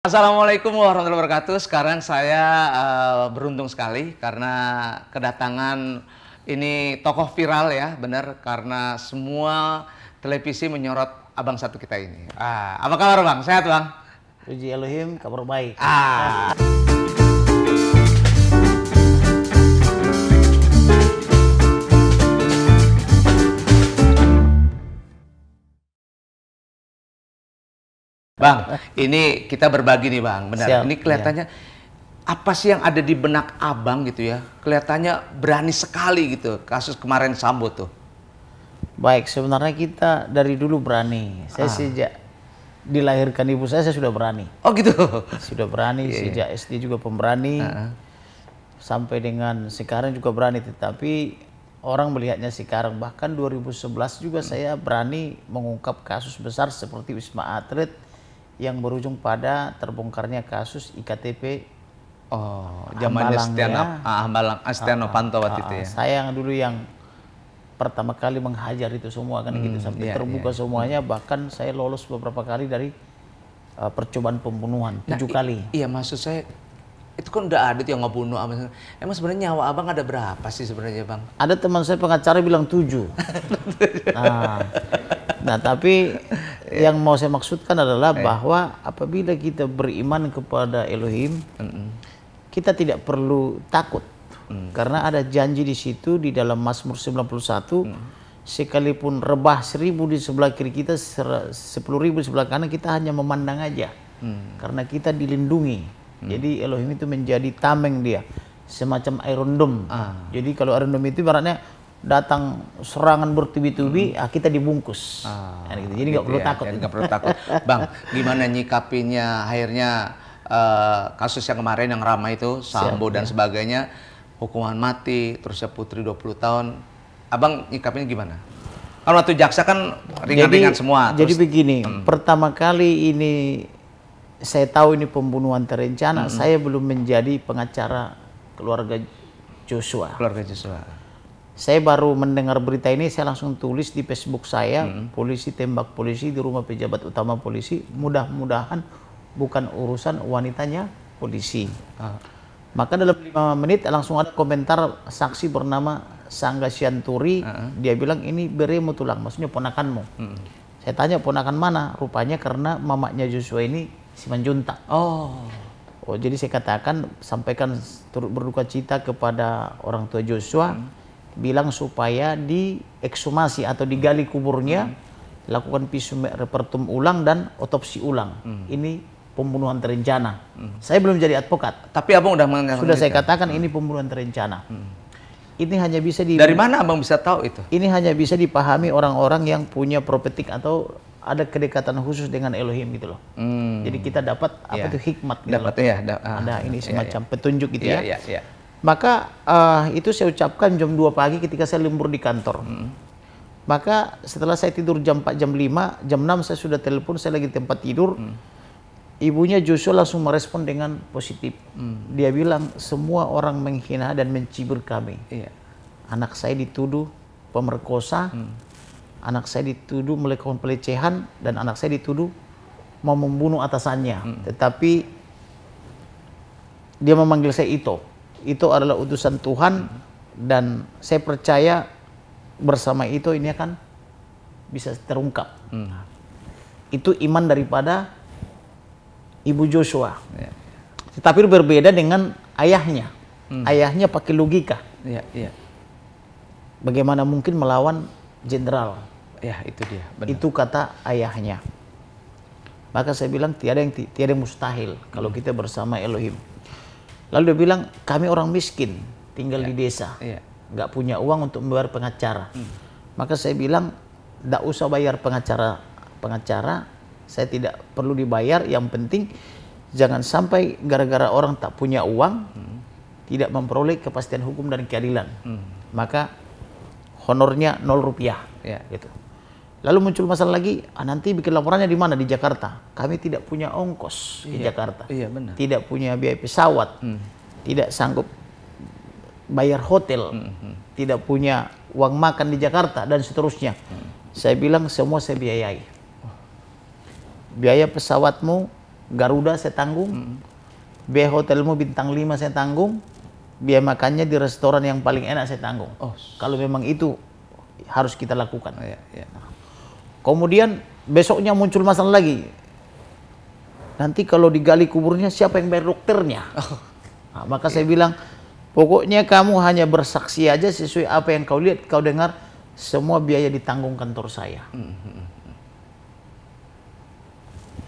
Assalamualaikum warahmatullahi wabarakatuh. Sekarang saya uh, beruntung sekali karena kedatangan ini tokoh viral ya, benar karena semua televisi menyorot abang satu kita ini. Ah, apa kabar bang? Sehat bang? Puji Elohim, kabar baik. Ah. ah. Bang, ini kita berbagi nih Bang, benar. Siap, ini kelihatannya iya. apa sih yang ada di benak Abang gitu ya? Kelihatannya berani sekali gitu kasus kemarin Sambo tuh. Baik, sebenarnya kita dari dulu berani. Saya ah. sejak dilahirkan ibu saya saya sudah berani. Oh gitu. Sudah berani yeah. Iya. sejak SD juga pemberani. Uh Sampai dengan sekarang juga berani tetapi orang melihatnya sekarang bahkan 2011 juga hmm. saya berani mengungkap kasus besar seperti Wisma Atlet yang berujung pada terbongkarnya kasus IKTP oh ah, zamannya ya. ah, Hambalang ah, ah, ah waktu itu ya. Saya yang dulu yang pertama kali menghajar itu semua kan gitu, hmm, gitu sampai iya, terbuka iya. semuanya hmm. bahkan saya lolos beberapa kali dari uh, percobaan pembunuhan nah, tujuh kali. Iya maksud saya itu kan udah ada tuh yang ngebunuh abang. Emang sebenarnya nyawa abang ada berapa sih sebenarnya bang? Ada teman saya pengacara bilang tujuh. nah, nah tapi yang mau saya maksudkan adalah eh. bahwa apabila kita beriman kepada Elohim, mm -mm. kita tidak perlu takut mm. karena ada janji di situ di dalam Mazmur 91. Mm. Sekalipun rebah seribu di sebelah kiri kita, sepuluh ribu di sebelah kanan kita hanya memandang aja, hmm. karena kita dilindungi Hmm. Jadi Elohim itu menjadi tameng dia, semacam Iron Dome. Ah. Jadi kalau Iron Dome itu ibaratnya datang serangan bertubi-tubi, hmm. ah, kita dibungkus. Ah, nah, gitu. Jadi nggak gitu perlu ya, takut. Kan nggak perlu takut. Bang, gimana nyikapinya akhirnya uh, kasus yang kemarin yang ramai itu, Sambo Siap, dan ya. sebagainya, hukuman mati, terusnya Putri 20 tahun. Abang nyikapinya gimana? Kalau waktu jaksa kan ringan-ringan semua. Jadi terus, begini, hmm. pertama kali ini saya tahu ini pembunuhan terencana. -hmm. Saya belum menjadi pengacara keluarga Joshua. Keluarga Joshua. Saya baru mendengar berita ini, saya langsung tulis di Facebook saya, -hmm. polisi tembak polisi di rumah pejabat utama polisi. Mudah-mudahan bukan urusan wanitanya polisi. Ah. Maka dalam lima menit langsung ada komentar saksi bernama Sangga Sianturi. Uh ah, -huh. Ah. Dia bilang ini beremu tulang, maksudnya ponakanmu. Saya tanya ponakan mana? Rupanya karena mamanya Joshua ini Simanjunta. Oh. Oh, jadi saya katakan sampaikan turut berduka cita kepada orang tua Joshua hmm. bilang supaya dieksumasi atau digali kuburnya hmm. lakukan visum repertum ulang dan otopsi ulang. Hmm. Ini pembunuhan terencana. Hmm. Saya belum jadi advokat. Tapi abang sudah mengatakan gitu sudah saya ya? katakan hmm. ini pembunuhan terencana. Hmm. Ini hanya bisa di Dari mana abang bisa tahu itu? Ini hanya bisa dipahami orang-orang yang punya propetik atau ada kedekatan khusus dengan Elohim gitu loh. Hmm. Jadi kita dapat apa itu ya. hikmat gitu dapat, loh. Ya, da ah, ada ah, ini ya, semacam yeah, petunjuk gitu ya. Yeah, yeah. Ya. Maka uh, itu saya ucapkan jam 2 pagi ketika saya lembur di kantor. Hmm. Maka setelah saya tidur jam 4, jam 5, jam 6 saya sudah telepon, saya lagi di tempat tidur. Hmm. Ibunya Joshua langsung merespon dengan positif. Hmm. Dia bilang, semua orang menghina dan mencibir kami. Yeah. Anak saya dituduh pemerkosa, hmm anak saya dituduh melakukan pelecehan dan anak saya dituduh mau membunuh atasannya. Hmm. Tetapi dia memanggil saya itu, itu adalah utusan Tuhan hmm. dan saya percaya bersama itu ini akan bisa terungkap. Hmm. Itu iman daripada Ibu Joshua. Yeah. Tetapi berbeda dengan ayahnya. Hmm. Ayahnya pakai logika. Yeah, yeah. Bagaimana mungkin melawan jenderal. Ya, itu dia. Benar. Itu kata ayahnya. Maka saya bilang tiada yang tiada yang mustahil kalau hmm. kita bersama Elohim. Lalu dia bilang kami orang miskin, tinggal ya. di desa, ya. punya uang untuk membayar pengacara. Hmm. Maka saya bilang tidak usah bayar pengacara pengacara, saya tidak perlu dibayar. Yang penting jangan sampai gara-gara orang tak punya uang hmm. tidak memperoleh kepastian hukum dan keadilan. Hmm. Maka honornya nol rupiah. Ya. Gitu. Lalu muncul masalah lagi, ah, nanti bikin laporannya di mana di Jakarta. Kami tidak punya ongkos iya, di Jakarta, iya, benar. tidak punya biaya pesawat, hmm. tidak sanggup bayar hotel, hmm, hmm. tidak punya uang makan di Jakarta dan seterusnya. Hmm. Saya bilang semua saya biayai. Biaya pesawatmu Garuda saya tanggung, hmm. biaya hotelmu bintang 5 saya tanggung, biaya makannya di restoran yang paling enak saya tanggung. Oh. Kalau memang itu harus kita lakukan. Oh, iya, iya. Kemudian besoknya muncul masalah lagi. Nanti kalau digali kuburnya siapa yang bayar dokternya? Oh. Nah, maka iya. saya bilang pokoknya kamu hanya bersaksi aja sesuai apa yang kau lihat, kau dengar. Semua biaya ditanggung kantor saya. Mm -hmm.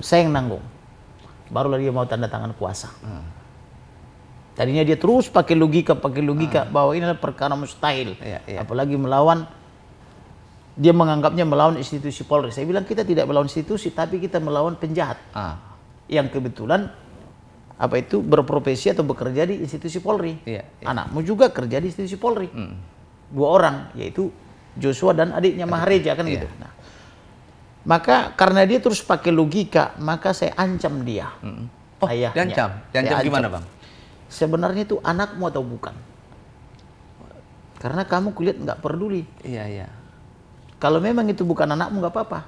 Saya yang nanggung. Barulah dia mau tanda tangan kuasa. Mm. Tadinya dia terus pakai logika, pakai logika ah. bahwa ini adalah perkara mustahil. Yeah, yeah. Apalagi melawan dia menganggapnya melawan institusi Polri. Saya bilang kita tidak melawan institusi, tapi kita melawan penjahat. Ah. Yang kebetulan apa itu berprofesi atau bekerja di institusi Polri. Iya, iya. Anakmu juga kerja di institusi Polri. Mm. Dua orang, yaitu Joshua dan adiknya Mahareja kan iya. gitu. Nah, maka karena dia terus pakai logika, maka saya ancam dia. Mm. Oh, ayahnya. Diancam. Diancam ya, gimana, Bang? sebenarnya itu anakmu atau bukan. Karena kamu kulihat nggak peduli. Iya iya. Kalau memang itu bukan anakmu nggak apa-apa.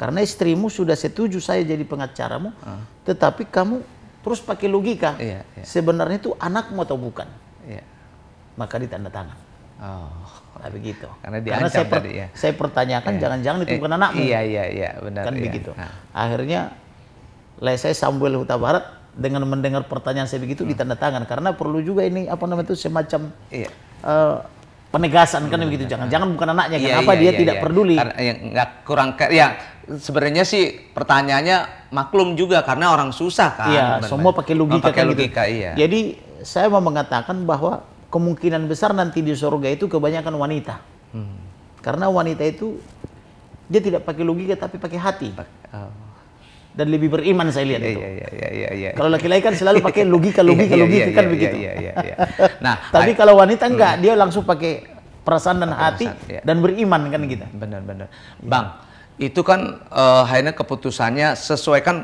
Karena istrimu sudah setuju saya jadi pengacaramu, uh. tetapi kamu terus pakai logika. Iya, iya. Sebenarnya itu anakmu atau bukan? Iya. Maka ditanda tangan. Oh. Nah, begitu. Karena, Karena saya, per, tadi, ya. saya pertanyakan iya. jangan-jangan iya. itu eh, bukan anakmu. Iya iya iya benar. Kan iya. begitu. Nah. Akhirnya saya Samuel Huta Barat dengan mendengar pertanyaan saya begitu hmm. ditanda tangan karena perlu juga ini apa namanya itu semacam iya. uh, penegasan kan hmm. begitu jangan hmm. jangan bukan anaknya kan, iya, kenapa iya, dia iya, tidak iya. peduli ya, nggak kurang ya sebenarnya sih pertanyaannya maklum juga karena orang susah kan iya semua pakai logika pakai kan gitu. logika gitu. iya jadi saya mau mengatakan bahwa kemungkinan besar nanti di surga itu kebanyakan wanita hmm. karena wanita itu dia tidak pakai logika tapi pakai hati oh dan lebih beriman saya lihat yeah, itu. Yeah, yeah, yeah, yeah, iya. Kalau laki-laki kan selalu pakai logika, iya, logika, yeah, logika yeah, kan yeah, begitu. Yeah, yeah, yeah. Nah, tapi kalau wanita hmm. enggak, dia langsung pakai perasaan dan perasaan, hati iya. yeah. dan beriman kan kita. Gitu. Benar-benar, bang. Itu kan uh, akhirnya keputusannya sesuaikan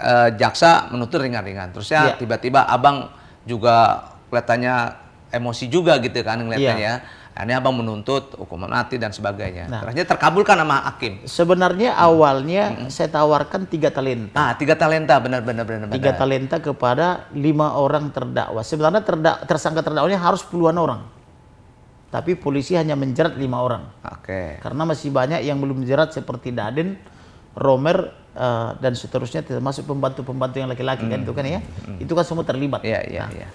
uh, eh, jaksa menuntut ringan-ringan. Terusnya tiba-tiba abang juga kelihatannya emosi juga gitu kan kelihatannya. Ya. Ini abang menuntut hukuman mati dan sebagainya. Nah, Terakhir terkabulkan sama hakim. Sebenarnya hmm. awalnya hmm. saya tawarkan tiga talenta. Ah, tiga talenta, benar-benar benar. Tiga talenta kepada lima orang terdakwa. Sebenarnya terda tersangka terdakwanya harus puluhan orang, tapi polisi hanya menjerat lima orang. Oke. Okay. Karena masih banyak yang belum menjerat seperti Daden, Romer, uh, dan seterusnya, termasuk pembantu-pembantu yang laki-laki kan hmm. kan itu kan ya, hmm. itu kan semua terlibat. Iya, yeah, iya, nah, iya.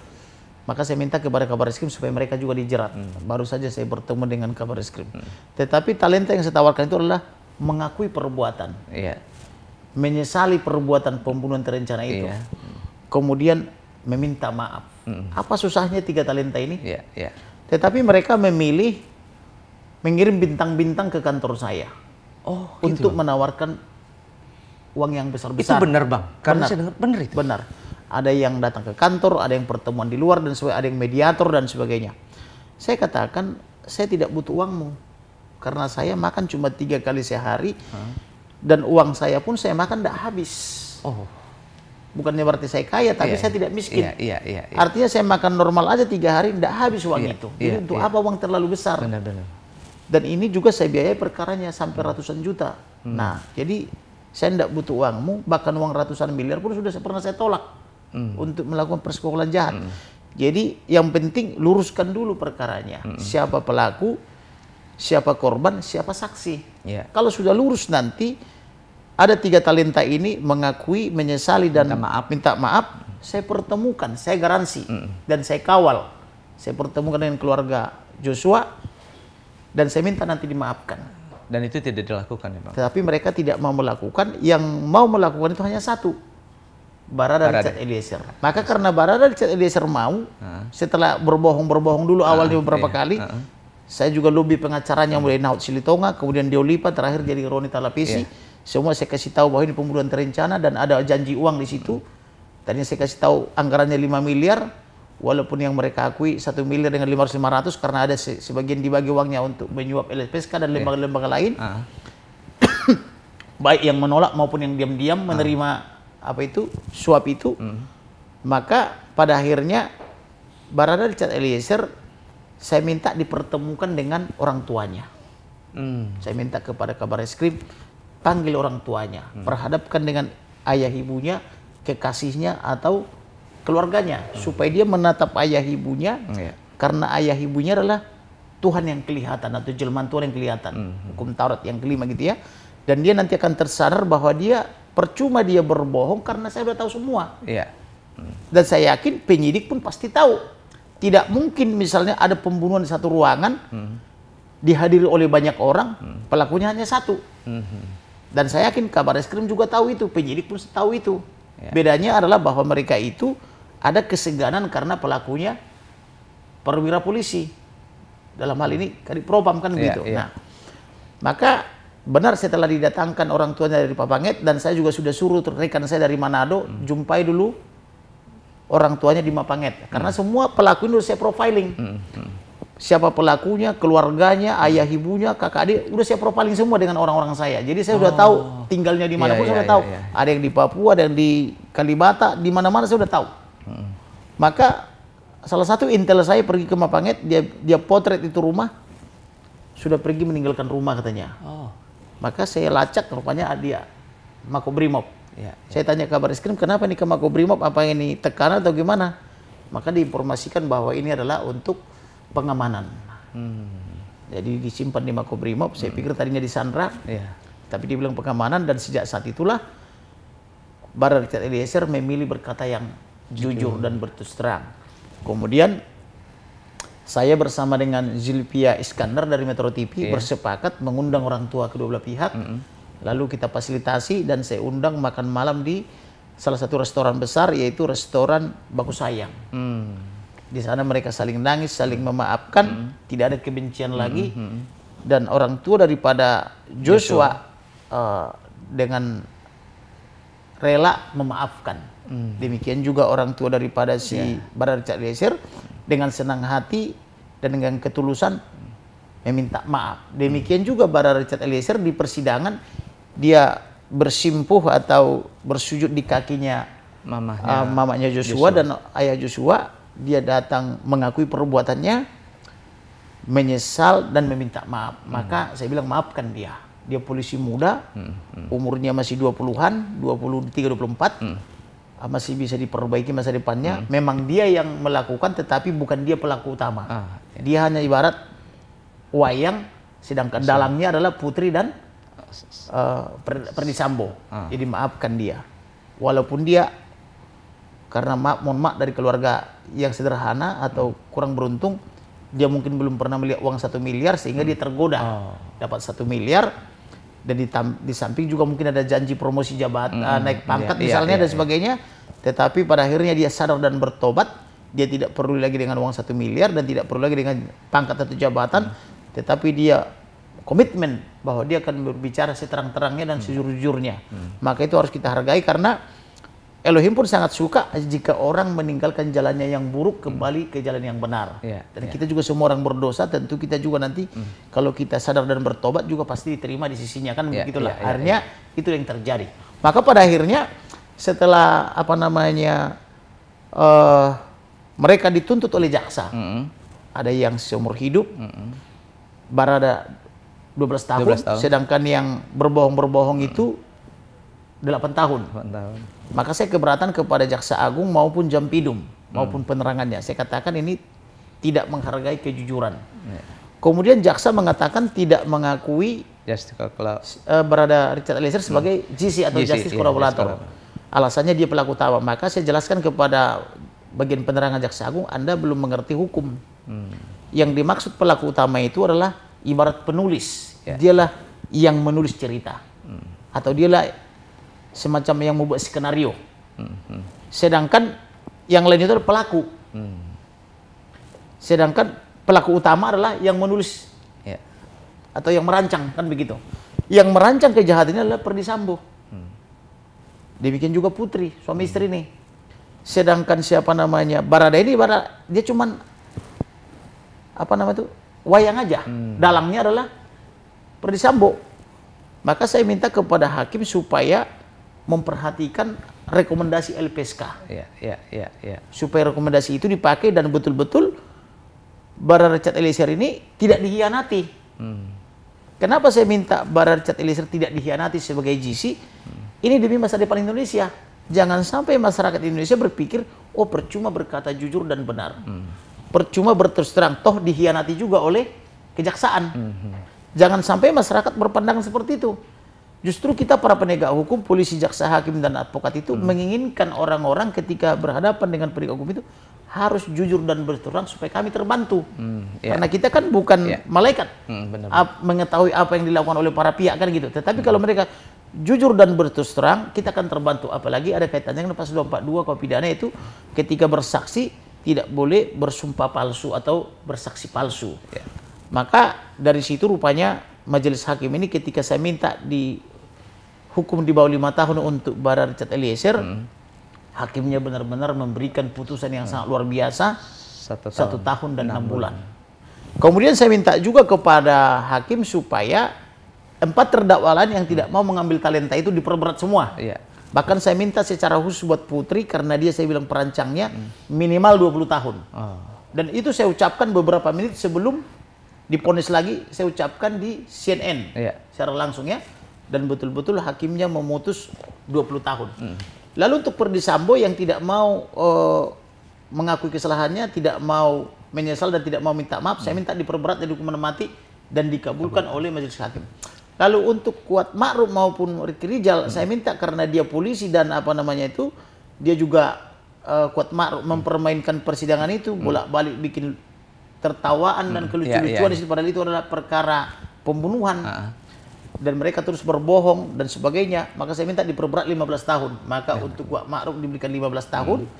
Maka saya minta kepada kabar eskrim supaya mereka juga dijerat. Hmm. Baru saja saya bertemu dengan kabar eskrim. Hmm. Tetapi talenta yang saya tawarkan itu adalah mengakui perbuatan. Yeah. Menyesali perbuatan pembunuhan terencana itu. Yeah. Kemudian meminta maaf. Hmm. Apa susahnya tiga talenta ini? Yeah. Yeah. Tetapi mereka memilih mengirim bintang-bintang ke kantor saya. Oh, gitu. Untuk gitu. menawarkan uang yang besar-besar. Itu benar, Bang. Karena benar. saya dengar benar itu. Benar ada yang datang ke kantor, ada yang pertemuan di luar dan sebagainya, ada yang mediator dan sebagainya. Saya katakan, saya tidak butuh uangmu karena saya makan cuma tiga kali sehari dan uang saya pun saya makan tidak habis. Oh. Bukannya berarti saya kaya, tapi yeah, saya tidak miskin. Yeah, yeah, yeah, yeah. Artinya saya makan normal aja tiga hari, tidak habis uang yeah, itu. Iya, jadi yeah, untuk yeah. apa uang terlalu besar? Benar, benar. Dan ini juga saya biayai perkaranya sampai hmm. ratusan juta. Hmm. Nah, jadi saya tidak butuh uangmu, bahkan uang ratusan miliar pun sudah pernah saya tolak hmm. untuk melakukan persekongkolan jahat. Hmm. Jadi yang penting luruskan dulu perkaranya. Hmm. Siapa pelaku, siapa korban, siapa saksi. Yeah. Kalau sudah lurus nanti ada tiga talenta ini mengakui, menyesali dan minta maaf, minta maaf saya pertemukan, saya garansi hmm. dan saya kawal. Saya pertemukan dengan keluarga Joshua dan saya minta nanti dimaafkan dan itu tidak dilakukan ya Bang. Tetapi mereka tidak mau melakukan, yang mau melakukan itu hanya satu, Barada Richard Eliezer. Maka karena Barada Richard Eliezer mau, uh. setelah berbohong-berbohong dulu uh, awalnya beberapa iya. kali, uh. saya juga lobby pengacaranya mulai naut Silitonga, kemudian dia Deolipa, terakhir jadi Roni Talapesi. Yeah. Semua saya kasih tahu bahwa ini pembunuhan terencana dan ada janji uang di situ. Tadinya saya kasih tahu anggarannya 5 miliar, walaupun yang mereka akui 1 miliar dengan 500-500 karena ada se sebagian dibagi uangnya untuk menyuap LSPSK dan iya. lembaga-lembaga yeah. lain. Uh. Baik yang menolak maupun yang diam-diam menerima apa itu suap itu hmm. maka pada akhirnya Barada Richard Eliezer saya minta dipertemukan dengan orang tuanya hmm. saya minta kepada kabar eskrim panggil orang tuanya hmm. perhadapkan dengan ayah ibunya kekasihnya atau keluarganya hmm. supaya dia menatap ayah ibunya hmm, iya. karena ayah ibunya adalah Tuhan yang kelihatan atau jelman Tuhan yang kelihatan hmm. hukum Taurat yang kelima gitu ya dan dia nanti akan tersadar bahwa dia Percuma dia berbohong karena saya sudah tahu semua. Iya. Dan saya yakin penyidik pun pasti tahu. Tidak mungkin misalnya ada pembunuhan di satu ruangan hmm. dihadiri oleh banyak orang, hmm. pelakunya hanya satu. Hmm. Dan saya yakin kabar eskrim juga tahu itu, penyidik pun tahu itu. Ya. Bedanya adalah bahwa mereka itu ada keseganan karena pelakunya perwira polisi. Dalam hal ini kadipropam kan ya, begitu. Ya. Nah, maka Benar setelah didatangkan orang tuanya dari Papanget dan saya juga sudah suruh rekan saya dari Manado hmm. jumpai dulu orang tuanya di Mapanget. Karena hmm. semua pelaku ini sudah saya profiling. Hmm, hmm. Hmm. Siapa pelakunya, keluarganya, ayah ibunya, kakak adik, udah saya profiling semua dengan orang-orang saya. Jadi saya oh. tahu tinggalnya di mana yeah, pun yeah, saya sudah iya, yeah, tahu. Yeah, yeah. Ada yang di Papua, ada yang di Kalibata, di mana-mana saya sudah tahu. Hmm. Maka salah satu intel saya pergi ke Mapanget, dia dia potret itu rumah, sudah pergi meninggalkan rumah katanya. Oh. Maka saya lacak rupanya dia Makobrimob. Ya, ya. Saya tanya kabar eskrim, kenapa ini ke Makobrimob? Apa ini tekanan atau gimana? Maka diinformasikan bahwa ini adalah untuk pengamanan. Hmm. Jadi disimpan di Makobrimob. Saya hmm. pikir tadinya di Sandra, ya. tapi dibilang pengamanan dan sejak saat itulah Barat Eliezer memilih berkata yang jujur, jujur dan berterus terang. Kemudian saya bersama dengan Zilpia Iskandar dari Metro TV yeah. bersepakat mengundang orang tua kedua belah pihak. Mm -hmm. Lalu kita fasilitasi dan saya undang makan malam di salah satu restoran besar yaitu restoran Bagus Sayang. Mm. Di sana mereka saling nangis, saling hmm. memaafkan, mm. tidak ada kebencian mm -hmm. lagi. Hmm. Dan orang tua daripada Joshua, Uh, dengan rela memaafkan. Mm. Demikian juga orang tua daripada si yeah. Badar Cak Eliezer dengan senang hati dan dengan ketulusan meminta maaf. Demikian juga Bara Richard Eliezer di persidangan dia bersimpuh atau bersujud di kakinya mamanya, uh, ah, mamanya Joshua, Joshua dan ayah Joshua. Dia datang mengakui perbuatannya, menyesal dan meminta maaf. Maka hmm. saya bilang maafkan dia. Dia polisi muda, hmm. Hmm. umurnya masih 20-an, 23 24. Hmm Ah, masih bisa diperbaiki masa depannya. Hmm. Memang dia yang melakukan, tetapi bukan dia pelaku utama. Ah, ya. Dia hanya ibarat wayang, sedangkan so. dalangnya adalah putri dan uh, ah, eh, Perdisambo. Ah. Jadi maafkan dia, walaupun dia karena ma mohon maaf dari keluarga yang sederhana atau hmm. kurang beruntung, dia mungkin belum pernah melihat uang satu miliar sehingga hmm. dia tergoda oh. dapat satu miliar dan di, di samping juga mungkin ada janji promosi jabatan, mm, naik pangkat yeah, misalnya yeah, dan iya. sebagainya. Tetapi pada akhirnya dia sadar dan bertobat, dia tidak perlu lagi dengan uang satu miliar dan tidak perlu lagi dengan pangkat atau jabatan, mm. tetapi dia komitmen bahwa dia akan berbicara seterang-terangnya dan mm. sejujurnya. sejujurnya Mm. Maka itu harus kita hargai karena Elohim pun sangat suka jika orang meninggalkan jalannya yang buruk hmm. kembali ke jalan yang benar. Yeah, dan yeah. kita juga semua orang berdosa, tentu kita juga nanti hmm. kalau kita sadar dan bertobat juga pasti diterima di sisinya kan yeah, begitulah. Yeah, yeah, akhirnya yeah. itu yang terjadi. Maka pada akhirnya setelah apa namanya uh, mereka dituntut oleh jaksa, -hmm. ada yang seumur hidup, mm -hmm. barada 12 tahun, 12 tahun, sedangkan yang berbohong-berbohong -hmm. itu 8 tahun. 8 tahun. Maka saya keberatan kepada Jaksa Agung maupun Jampidum hmm. maupun hmm. penerangannya. Saya katakan ini tidak menghargai kejujuran. Ya. Kemudian jaksa mengatakan tidak mengakui uh, berada Richard Eliezer sebagai hmm. GC atau GC, Justice Collaborator. Iya, Alasannya dia pelaku utama. Maka saya jelaskan kepada bagian penerangan jaksa agung, Anda belum mengerti hukum. Hmm. Yang dimaksud pelaku utama itu adalah ibarat penulis. Yeah. Dialah yang menulis cerita. Hmm. Atau dialah semacam yang membuat skenario. Mm-hmm. Sedangkan yang lain itu adalah pelaku. Mm. Sedangkan pelaku utama adalah yang menulis ya. atau yang merancang kan begitu. Yang merancang kejahatannya adalah Perdi Sambo. Hmm. Demikian juga Putri, suami hmm. istri nih. Sedangkan siapa namanya Barada ini Barada, dia cuman apa nama itu wayang aja. Hmm. Dalamnya adalah Perdi Sambo. Maka saya minta kepada hakim supaya memperhatikan rekomendasi LPSK. Ya, ya, ya, ya. Supaya rekomendasi itu dipakai dan betul-betul Barat Richard Eliezer ini tidak dikhianati. Hmm. Kenapa saya minta Barat Richard Eliezer tidak dikhianati sebagai GC? Hmm. Ini demi masa depan Indonesia. Jangan sampai masyarakat Indonesia berpikir, oh percuma berkata jujur dan benar. Hmm. Percuma berterus terang, toh dikhianati juga oleh kejaksaan. Hmm. hmm. Jangan sampai masyarakat berpandangan seperti itu. Justru kita para penegak hukum, polisi, jaksa, hakim, dan advokat itu hmm. menginginkan orang-orang ketika berhadapan dengan penegak hukum itu harus jujur dan berterang supaya kami terbantu. Hmm, yeah. Karena kita kan bukan yeah. malaikat hmm, benar, benar. mengetahui apa yang dilakukan oleh para pihak kan gitu. Tetapi hmm. kalau mereka jujur dan berterus kita akan terbantu. Apalagi ada kaitannya dengan pasal 242 kalau pidana itu ketika bersaksi tidak boleh bersumpah palsu atau bersaksi palsu. Yeah. Maka dari situ rupanya majelis hakim ini ketika saya minta di hukum di bawah lima tahun untuk Barat Richard Eliezer, hmm. hakimnya benar-benar memberikan putusan yang hmm. sangat luar biasa satu tahun, satu tahun dan enam bulan. bulan. Kemudian saya minta juga kepada hakim supaya empat terdakwa lain yang tidak hmm. mau mengambil talenta itu diperberat semua. Yeah. Bahkan saya minta secara khusus buat Putri karena dia saya bilang perancangnya hmm. minimal 20 tahun. Oh. Dan itu saya ucapkan beberapa menit sebelum diponis lagi, saya ucapkan di CNN yeah. secara langsung ya dan betul-betul hakimnya memutus 20 tahun. Hmm. Lalu untuk Perdisambo yang tidak mau uh, mengakui kesalahannya, tidak mau menyesal dan tidak mau minta maaf, hmm. saya minta diperberat dari hukuman mati dan dikabulkan Kabul. oleh majelis hakim. Lalu untuk Kuat Ma'ruf maupun Riki Rijal, hmm. saya minta karena dia polisi dan apa namanya itu, dia juga uh, Kuat Ma'ruf mempermainkan persidangan itu, hmm. bolak-balik bikin tertawaan hmm. dan kelucu-lucuan yeah, yeah. di situ padahal itu adalah perkara pembunuhan. Uh ah. -huh dan mereka terus berbohong dan sebagainya, maka saya minta diperberat 15 tahun. Maka ya. untuk Wak Ma'ruf diberikan 15 tahun, hmm.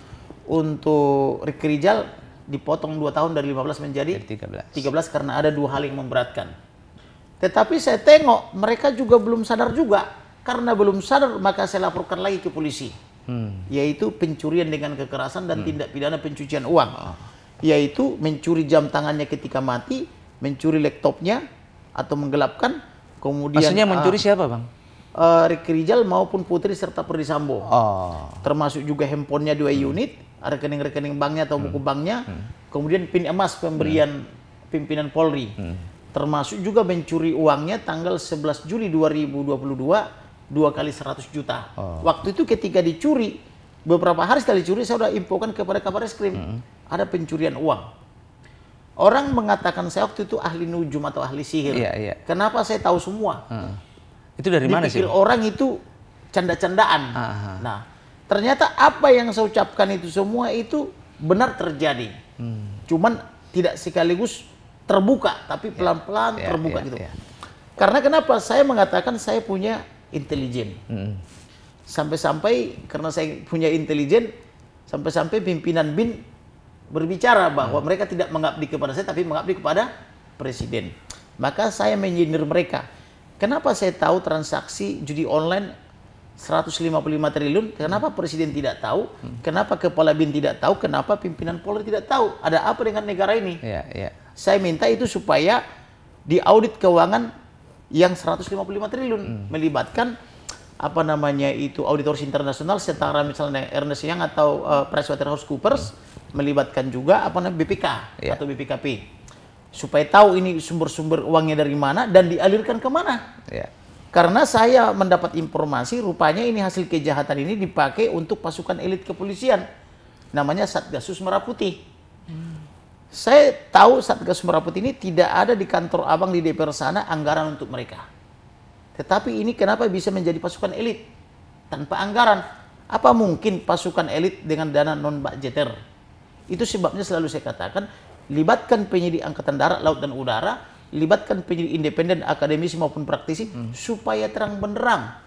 untuk Rekrijal dipotong 2 tahun dari 15 menjadi 13. 13 karena ada dua hal yang memberatkan. Tetapi saya tengok mereka juga belum sadar juga. Karena belum sadar maka saya laporkan lagi ke polisi. Hmm. Yaitu pencurian dengan kekerasan dan hmm. tindak pidana pencucian uang. Oh. Yaitu mencuri jam tangannya ketika mati, mencuri laptopnya atau menggelapkan Kemudian Maksudnya mencuri uh, siapa, Bang? Uh, eh, Ricky Rizal maupun Putri serta Perdi Oh. Termasuk juga handphonenya dua hmm. unit, rekening-rekening banknya atau hmm. buku banknya, hmm. kemudian pin emas pemberian hmm. pimpinan Polri. Hmm. Termasuk juga mencuri uangnya tanggal 11 Juli 2022 dua kali 100 juta. Oh. Waktu itu ketika dicuri beberapa hari setelah dicuri saya sudah infokan kepada Kabar Eskrim hmm. ada pencurian uang. Orang mengatakan saya waktu itu ahli nujum atau ahli sihir. Iya, iya. Kenapa saya tahu semua? Hmm. Itu dari Dipikir mana sih? orang itu canda-candaan. Nah, ternyata apa yang saya ucapkan itu semua itu benar terjadi. Hmm. Cuman tidak sekaligus terbuka, tapi iya. pelan-pelan yeah, terbuka yeah, gitu. Yeah. Karena kenapa? Saya mengatakan saya punya intelijen. Hmm. Sampai-sampai karena saya punya intelijen, sampai-sampai pimpinan BIN berbicara hmm. bahwa hmm. mereka tidak mengabdi kepada saya tapi mengabdi kepada presiden. Maka saya menyindir mereka. Kenapa saya tahu transaksi judi online 155 triliun? Kenapa hmm. presiden tidak tahu? Hmm. Kenapa kepala bin tidak tahu? Kenapa pimpinan Polri tidak tahu? Ada apa dengan negara ini? Ya, ya. Saya minta itu supaya di audit keuangan yang 155 triliun hmm. melibatkan apa namanya itu auditor internasional setara misalnya Ernest Young atau uh, eh, PricewaterhouseCoopers. Hmm melibatkan juga apa namanya BPK yeah. atau BPKP supaya tahu ini sumber-sumber uangnya dari mana dan dialirkan kemana. Yeah. Karena saya mendapat informasi rupanya ini hasil kejahatan ini dipakai untuk pasukan elit kepolisian. Namanya Satgasus Merah Putih. Hmm. Saya tahu Satgasus Merah Putih ini tidak ada di kantor abang di DPR sana anggaran untuk mereka. Tetapi ini kenapa bisa menjadi pasukan elit tanpa anggaran? Apa mungkin pasukan elit dengan dana non budgeter? Itu sebabnya selalu saya katakan, libatkan penyidik Angkatan Darat, Laut, dan Udara, libatkan penyidik independen, akademisi maupun praktisi, hmm. supaya terang benderang.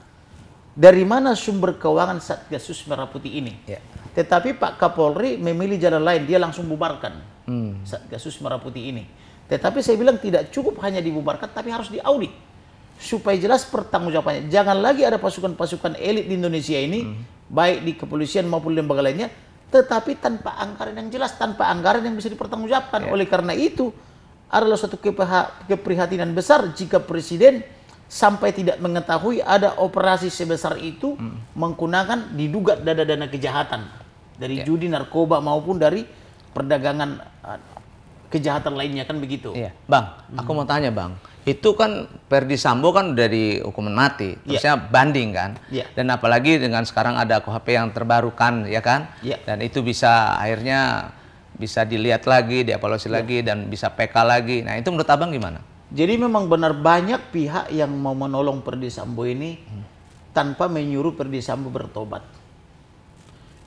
Dari mana sumber keuangan Satgasus Merah Putih ini? Ya. Tetapi Pak Kapolri memilih jalan lain, dia langsung bubarkan hmm. Satgasus Merah Putih ini. Tetapi saya bilang tidak cukup hanya dibubarkan, tapi harus diaudit supaya jelas pertanggung jawabannya. Jangan lagi ada pasukan-pasukan elit di Indonesia ini, hmm. baik di kepolisian maupun lembaga lainnya, tetapi tanpa anggaran yang jelas, tanpa anggaran yang bisa dipertanggungjawabkan. Yeah. Oleh karena itu adalah suatu keprihatinan besar jika presiden sampai tidak mengetahui ada operasi sebesar itu hmm. menggunakan diduga dana-dana kejahatan dari yeah. judi, narkoba maupun dari perdagangan eh, kejahatan lainnya kan begitu. Iya. Bang, hmm. aku mau tanya, Bang itu kan Perdi Sambo kan dari hukuman mati, iya. terusnya yeah. banding kan, yeah. dan apalagi dengan sekarang ada KUHP yang terbarukan ya kan, yeah. dan itu bisa akhirnya bisa dilihat lagi, dievaluasi yeah. lagi, dan bisa PK lagi. Nah itu menurut abang gimana? Jadi memang benar banyak pihak yang mau menolong Perdi Sambo ini hmm. tanpa menyuruh Perdi Sambo bertobat.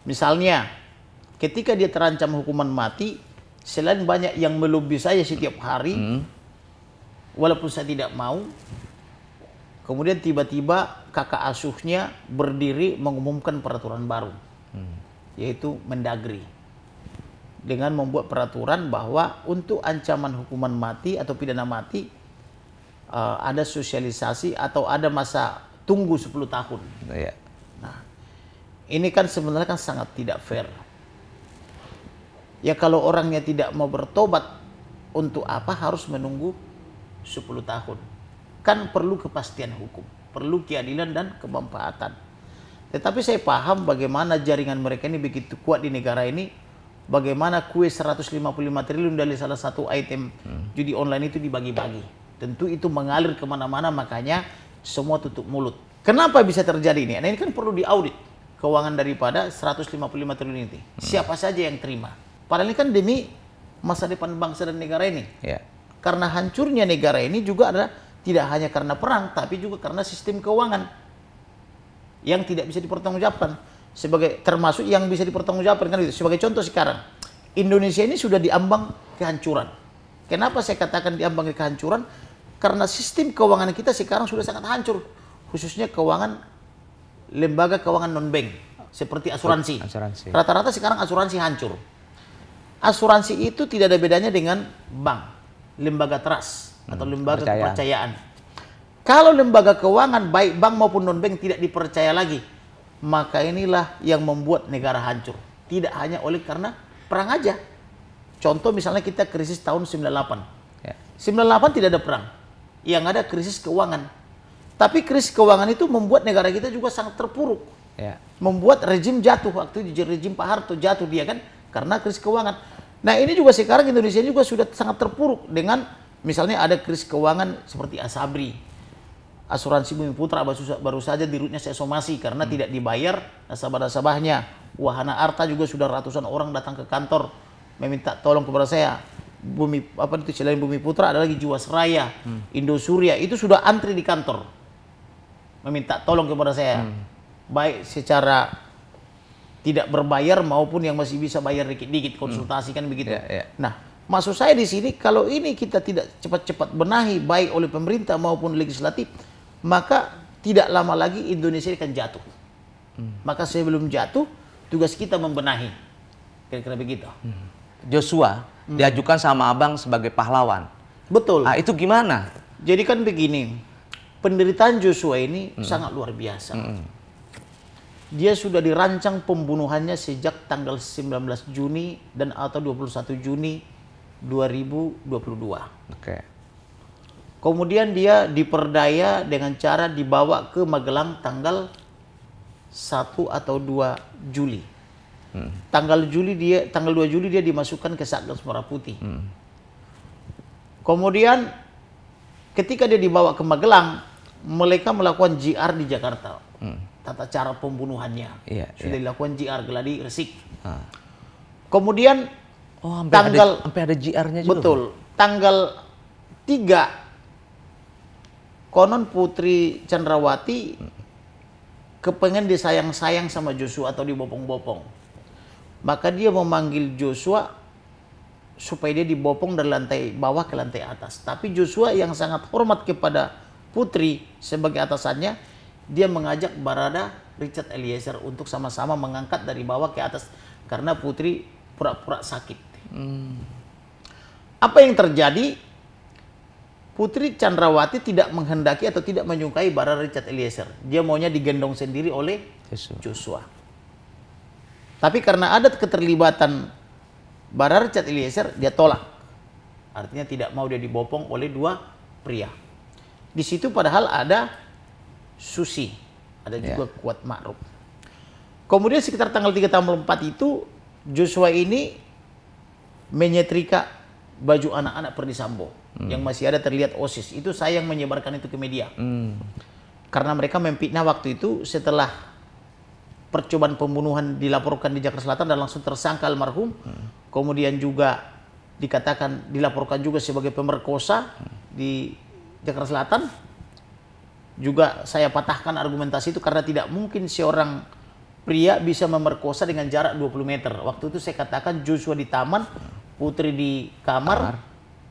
Misalnya, ketika dia terancam hukuman mati, selain banyak yang melobi saya setiap hari. Hmm walaupun saya tidak mau. Kemudian tiba-tiba kakak asuhnya berdiri mengumumkan peraturan baru, hmm. yaitu Mendagri, dengan membuat peraturan bahwa untuk ancaman hukuman mati atau pidana mati uh, ada sosialisasi atau ada masa tunggu 10 tahun. Yeah. Nah, ini kan sebenarnya kan sangat tidak fair. Ya kalau orangnya tidak mau bertobat, untuk apa harus menunggu 10 tahun. Kan perlu kepastian hukum, perlu keadilan dan kemanfaatan. Tetapi saya paham bagaimana jaringan mereka ini begitu kuat di negara ini, bagaimana kue 155 triliun dari salah satu item hmm. judi online itu dibagi-bagi. Tentu itu mengalir kemana-mana, makanya semua tutup mulut. Kenapa bisa terjadi ini? Nah ini kan perlu diaudit keuangan daripada 155 triliun ini. Hmm. Siapa saja yang terima? Padahal ini kan demi masa depan bangsa dan negara ini. Yeah. Karena hancurnya negara ini juga adalah tidak hanya karena perang, tapi juga karena sistem keuangan yang tidak bisa dipertanggungjawabkan sebagai termasuk yang bisa dipertanggungjawabkan kan gitu. Sebagai contoh sekarang, Indonesia ini sudah diambang kehancuran. Kenapa saya katakan diambang kehancuran? Karena sistem keuangan kita sekarang sudah sangat hancur, khususnya keuangan lembaga keuangan non bank seperti asuransi. Rata-rata sekarang asuransi hancur. Asuransi itu tidak ada bedanya dengan bank lembaga trust hmm, atau lembaga percaya. kepercayaan. Kalau lembaga keuangan baik bank maupun non bank tidak dipercaya lagi, maka inilah yang membuat negara hancur. Tidak hanya oleh karena perang aja. Contoh misalnya kita krisis tahun 98. 98 ya. tidak ada perang. Yang ada krisis keuangan. Tapi krisis keuangan itu membuat negara kita juga sangat terpuruk. Ya. Membuat rezim jatuh waktu di rejim Pak Harto jatuh dia kan karena krisis keuangan. Nah ini juga sekarang Indonesia juga sudah sangat terpuruk dengan misalnya ada kris keuangan seperti Asabri. Asuransi Bumi Putra baru saja dirutnya saya somasi karena hmm. tidak dibayar nasabah-nasabahnya. Wahana Arta juga sudah ratusan orang datang ke kantor meminta tolong kepada saya. Bumi apa itu selain Bumi Putra ada lagi Jiwasraya, hmm. Indosuria itu sudah antri di kantor meminta tolong kepada saya. Hmm. Baik secara tidak berbayar maupun yang masih bisa bayar dikit-dikit hmm. konsultasi hmm. kan begitu. Yeah, yeah. Nah, maksud saya di sini kalau ini kita tidak cepat-cepat benahi baik oleh pemerintah maupun legislatif, maka tidak lama lagi Indonesia akan jatuh. Hmm. Maka sebelum jatuh, tugas kita membenahi. Kira-kira begitu. Hmm. Joshua hmm. diajukan sama Abang sebagai pahlawan. Betul. Ah, itu gimana? Jadi kan begini, penderitaan Joshua ini hmm. sangat luar biasa. Hmm dia sudah dirancang pembunuhannya sejak tanggal 19 Juni dan atau 21 Juni 2022. Oke. Kemudian dia diperdaya dengan cara dibawa ke Magelang tanggal 1 atau 2 Juli. Hmm. Tanggal Juli dia tanggal 2 Juli dia dimasukkan ke Satgas Merah Putih. Hmm. Kemudian ketika dia dibawa ke Magelang, mereka melakukan JR di Jakarta. Hmm tata cara pembunuhannya. Iya, Sudah iya. dilakukan JR Geladi Resik. Ah. Kemudian oh, sampai tanggal ada, sampai ada JR-nya juga. Betul. Tanggal 3 konon Putri Chandrawati hmm. kepengen disayang-sayang sama Joshua atau dibopong-bopong. Maka dia memanggil Joshua supaya dia dibopong dari lantai bawah ke lantai atas. Tapi Joshua yang sangat hormat kepada putri sebagai atasannya, dia mengajak Barada Richard Eliezer untuk sama-sama mengangkat dari bawah ke atas karena Putri pura-pura sakit. Hmm. Apa yang terjadi? Putri Chandrawati tidak menghendaki atau tidak menyukai Barada Richard Eliezer. Dia maunya digendong sendiri oleh Joshua. Tapi karena ada keterlibatan Barada Richard Eliezer, dia tolak. Artinya tidak mau dia dibopong oleh dua pria. Di situ padahal ada Susi, ada ya. juga yeah. Kuat Ma'ruf. Kemudian sekitar tanggal 3 tanggal 4 itu Joshua ini menyetrika baju anak-anak perdisambo hmm. yang masih ada terlihat OSIS. Itu saya yang menyebarkan itu ke media. Hmm. Karena mereka memfitnah waktu itu setelah percobaan pembunuhan dilaporkan di Jakarta Selatan dan langsung tersangka almarhum. Hmm. Kemudian juga dikatakan dilaporkan juga sebagai pemerkosa hmm. di Jakarta Selatan juga saya patahkan argumentasi itu karena tidak mungkin seorang pria bisa memerkosa dengan jarak 20 meter. Waktu itu saya katakan Joshua di taman, putri di kamar. kamar.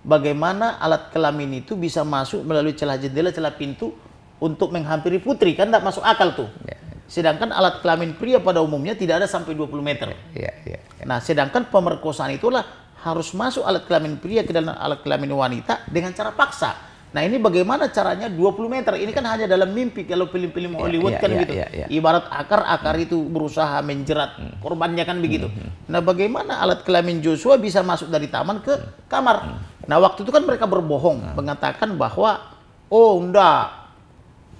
Bagaimana alat kelamin itu bisa masuk melalui celah jendela, celah pintu untuk menghampiri putri kan tidak masuk akal tuh. Ya. Sedangkan alat kelamin pria pada umumnya tidak ada sampai 20 meter. Ya, ya, ya. Nah, sedangkan pemerkosaan itulah harus masuk alat kelamin pria ke dalam alat kelamin wanita dengan cara paksa Nah ini bagaimana caranya 20 meter? Ini kan hanya dalam mimpi kalau film-film iya, Hollywood yeah, kan yeah, gitu. Yeah, yeah. Ibarat akar-akar hmm. itu berusaha menjerat hmm. korbannya kan begitu. Hmm, hmm. Nah bagaimana alat kelamin Joshua bisa masuk dari taman ke hmm. kamar? Hmm. Nah waktu itu kan mereka berbohong hmm. mengatakan bahwa oh enggak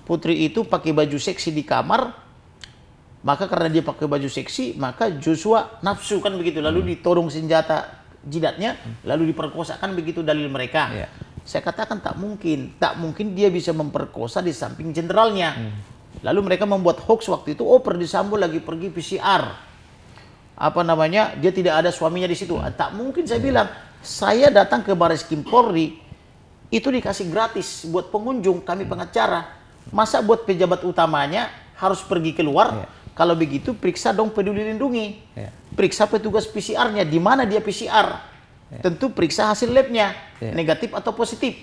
putri itu pakai baju seksi di kamar. Maka karena dia pakai baju seksi, maka Joshua nafsu kan begitu. Lalu hmm. ditodong senjata jidatnya, lalu diperkosa kan begitu dalil mereka. Yeah. Saya katakan tak mungkin. Tak mungkin dia bisa memperkosa di samping jenderalnya. Hmm. Lalu mereka membuat hoax waktu itu, oh Perdi Sambo lagi pergi PCR. Apa namanya, dia tidak ada suaminya di situ. Hmm. Tak mungkin saya hmm. bilang, saya datang ke Baris Kim Polri, itu dikasih gratis buat pengunjung, kami hmm. pengacara. Masa buat pejabat utamanya harus pergi keluar, yeah. Kalau begitu periksa dong peduli lindungi. Yeah. Periksa petugas PCR-nya di mana dia PCR. Ya. Tentu periksa hasil labnya, yeah. negatif atau positif.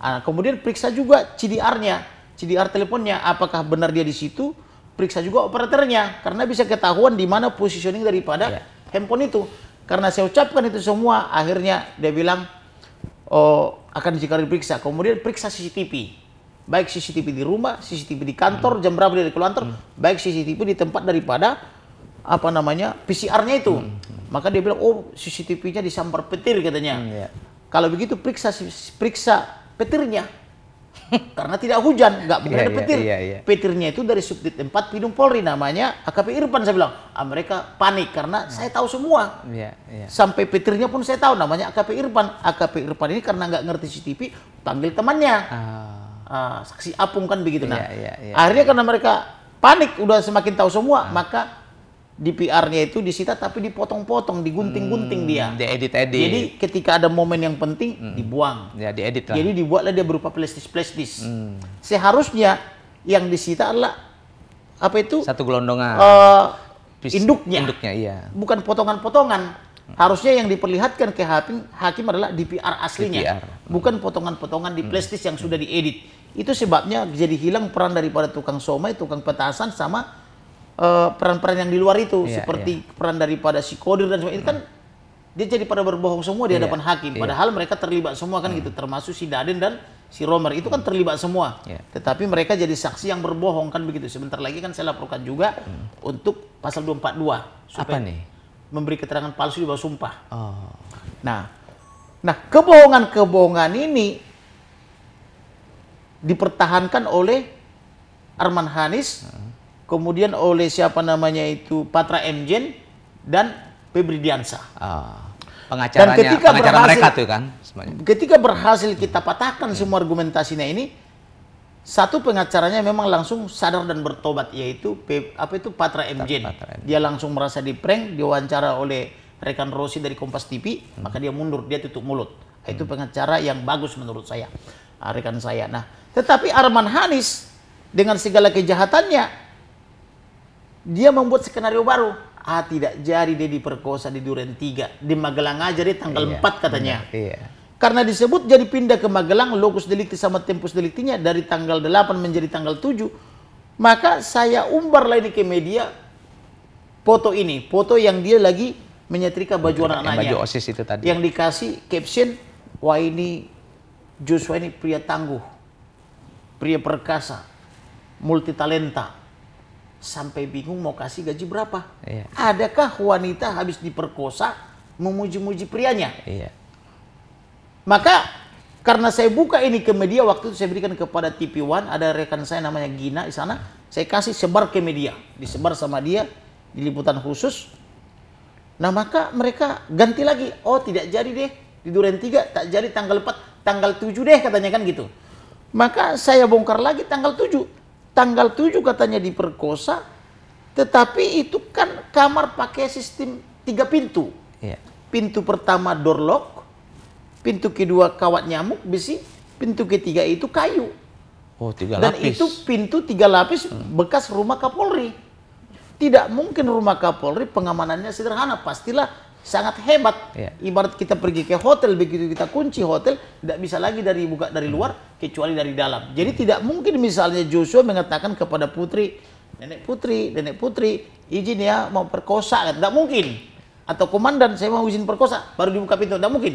Nah, kemudian periksa juga CDR-nya, CDR teleponnya, apakah benar dia di situ. Periksa juga operatornya, karena bisa ketahuan di mana positioning daripada yeah. handphone itu. Karena saya ucapkan itu semua, akhirnya dia bilang oh, akan jika periksa, Kemudian periksa CCTV, baik CCTV di rumah, CCTV di kantor, hmm. jam berapa dia keluar kantor, hmm. baik CCTV di tempat daripada apa namanya PCR-nya itu. Hmm. Maka dia bilang, oh CCTV-nya disambar petir katanya. Hmm, iya. yeah. Kalau begitu periksa periksa petirnya. Karena tidak hujan, nggak mungkin iya, yeah, ada iya, petir. Yeah, yeah, yeah. Petirnya itu dari subdit 4 Pinum Polri namanya AKP Irfan saya bilang. Ah, mereka panik karena yeah. saya tahu semua. Yeah, yeah. Sampai petirnya pun saya tahu namanya AKP Irfan. AKP Irfan ini karena nggak ngerti CCTV panggil temannya. Oh. Ah, saksi apung kan begitu. Nah, yeah, yeah, akhirnya yeah. karena mereka panik udah semakin tahu semua, ah. maka di PR-nya itu disita tapi dipotong-potong, digunting-gunting hmm, dia. Diedit-edit. edit Jadi ketika ada momen yang penting hmm. dibuang. Ya, diedit lah. Jadi dibuatlah dia berupa plastis-plastis. Hmm. Seharusnya yang disita adalah apa itu? Satu gelondongan. Uh, induknya. Induknya, iya. Bukan potongan-potongan. Hmm. Harusnya yang diperlihatkan ke hakim, hakim adalah DPR aslinya, DPR. bukan potongan-potongan di plastis hmm. yang sudah diedit. Itu sebabnya jadi hilang peran daripada tukang somai, tukang petasan sama Eh, peran-peran uh, yang di luar itu yeah, seperti yeah. peran daripada si kodir dan semua mm. kan dia jadi pada berbohong semua di iya, hadapan yeah, hakim iya. padahal yeah. mereka terlibat semua kan mm. gitu termasuk si Daden dan si Romer itu kan terlibat semua yeah. tetapi mereka jadi saksi yang berbohong kan begitu sebentar lagi kan saya laporkan juga mm. untuk pasal 242 supaya apa nih memberi keterangan palsu di bawah sumpah oh. nah nah kebohongan-kebohongan ini dipertahankan oleh Arman Hanis hmm kemudian oleh siapa namanya itu Patra Mjen dan Febri Diansa. Oh, ah, pengacaranya, dan ketika pengacara berhasil, mereka tuh kan semuanya. Ketika berhasil kita patahkan hmm. semua argumentasinya ini, satu pengacaranya memang langsung sadar dan bertobat yaitu apa itu Patra Mjen. Patra Dia langsung merasa di prank, diwawancara oleh rekan Rosi dari Kompas TV, hmm. maka dia mundur, dia tutup mulut. Itu hmm. pengacara yang bagus menurut saya, ah, rekan saya. Nah, tetapi Arman Hanis dengan segala kejahatannya dia membuat skenario baru. Ah tidak jadi dia diperkosa di Duren 3. Di Magelang aja dia tanggal iya, 4 katanya. iya. Karena disebut jadi pindah ke Magelang, lokus delikti sama tempus deliktinya dari tanggal 8 menjadi tanggal 7. Maka saya umbarlah ini ke media foto ini. Foto yang dia lagi menyetrika baju anak-anaknya. Baju OSIS itu tadi. Yang dikasih caption, wah ini Joshua ini pria tangguh, pria perkasa, multitalenta sampai bingung mau kasih gaji berapa. Iya. Adakah wanita habis diperkosa memuji-muji prianya? Iya. Maka karena saya buka ini ke media waktu itu saya berikan kepada TV One ada rekan saya namanya Gina di sana saya kasih sebar ke media disebar sama dia di liputan khusus nah maka mereka ganti lagi oh tidak jadi deh di Duren 3 tak jadi tanggal 4 tanggal 7 deh katanya kan gitu maka saya bongkar lagi tanggal 7 tanggal 7 katanya diperkosa, tetapi itu kan kamar pakai sistem tiga pintu. yeah. Pintu pertama door lock, pintu kedua kawat nyamuk besi, pintu ketiga itu kayu. Oh, tiga Dan lapis. Dan itu pintu tiga lapis hmm. bekas rumah Kapolri. Tidak mungkin rumah Kapolri pengamanannya sederhana, pastilah sangat hebat. Yeah. Ibarat kita pergi ke hotel begitu kita kunci hotel tidak bisa lagi dari buka dari hmm. luar kecuali dari dalam. Jadi hmm. tidak mungkin misalnya Joshua mengatakan kepada putri, nenek putri, nenek putri, izin ya mau perkosa kan? Tidak mungkin. Atau komandan saya mau izin perkosa baru dibuka pintu tidak mungkin.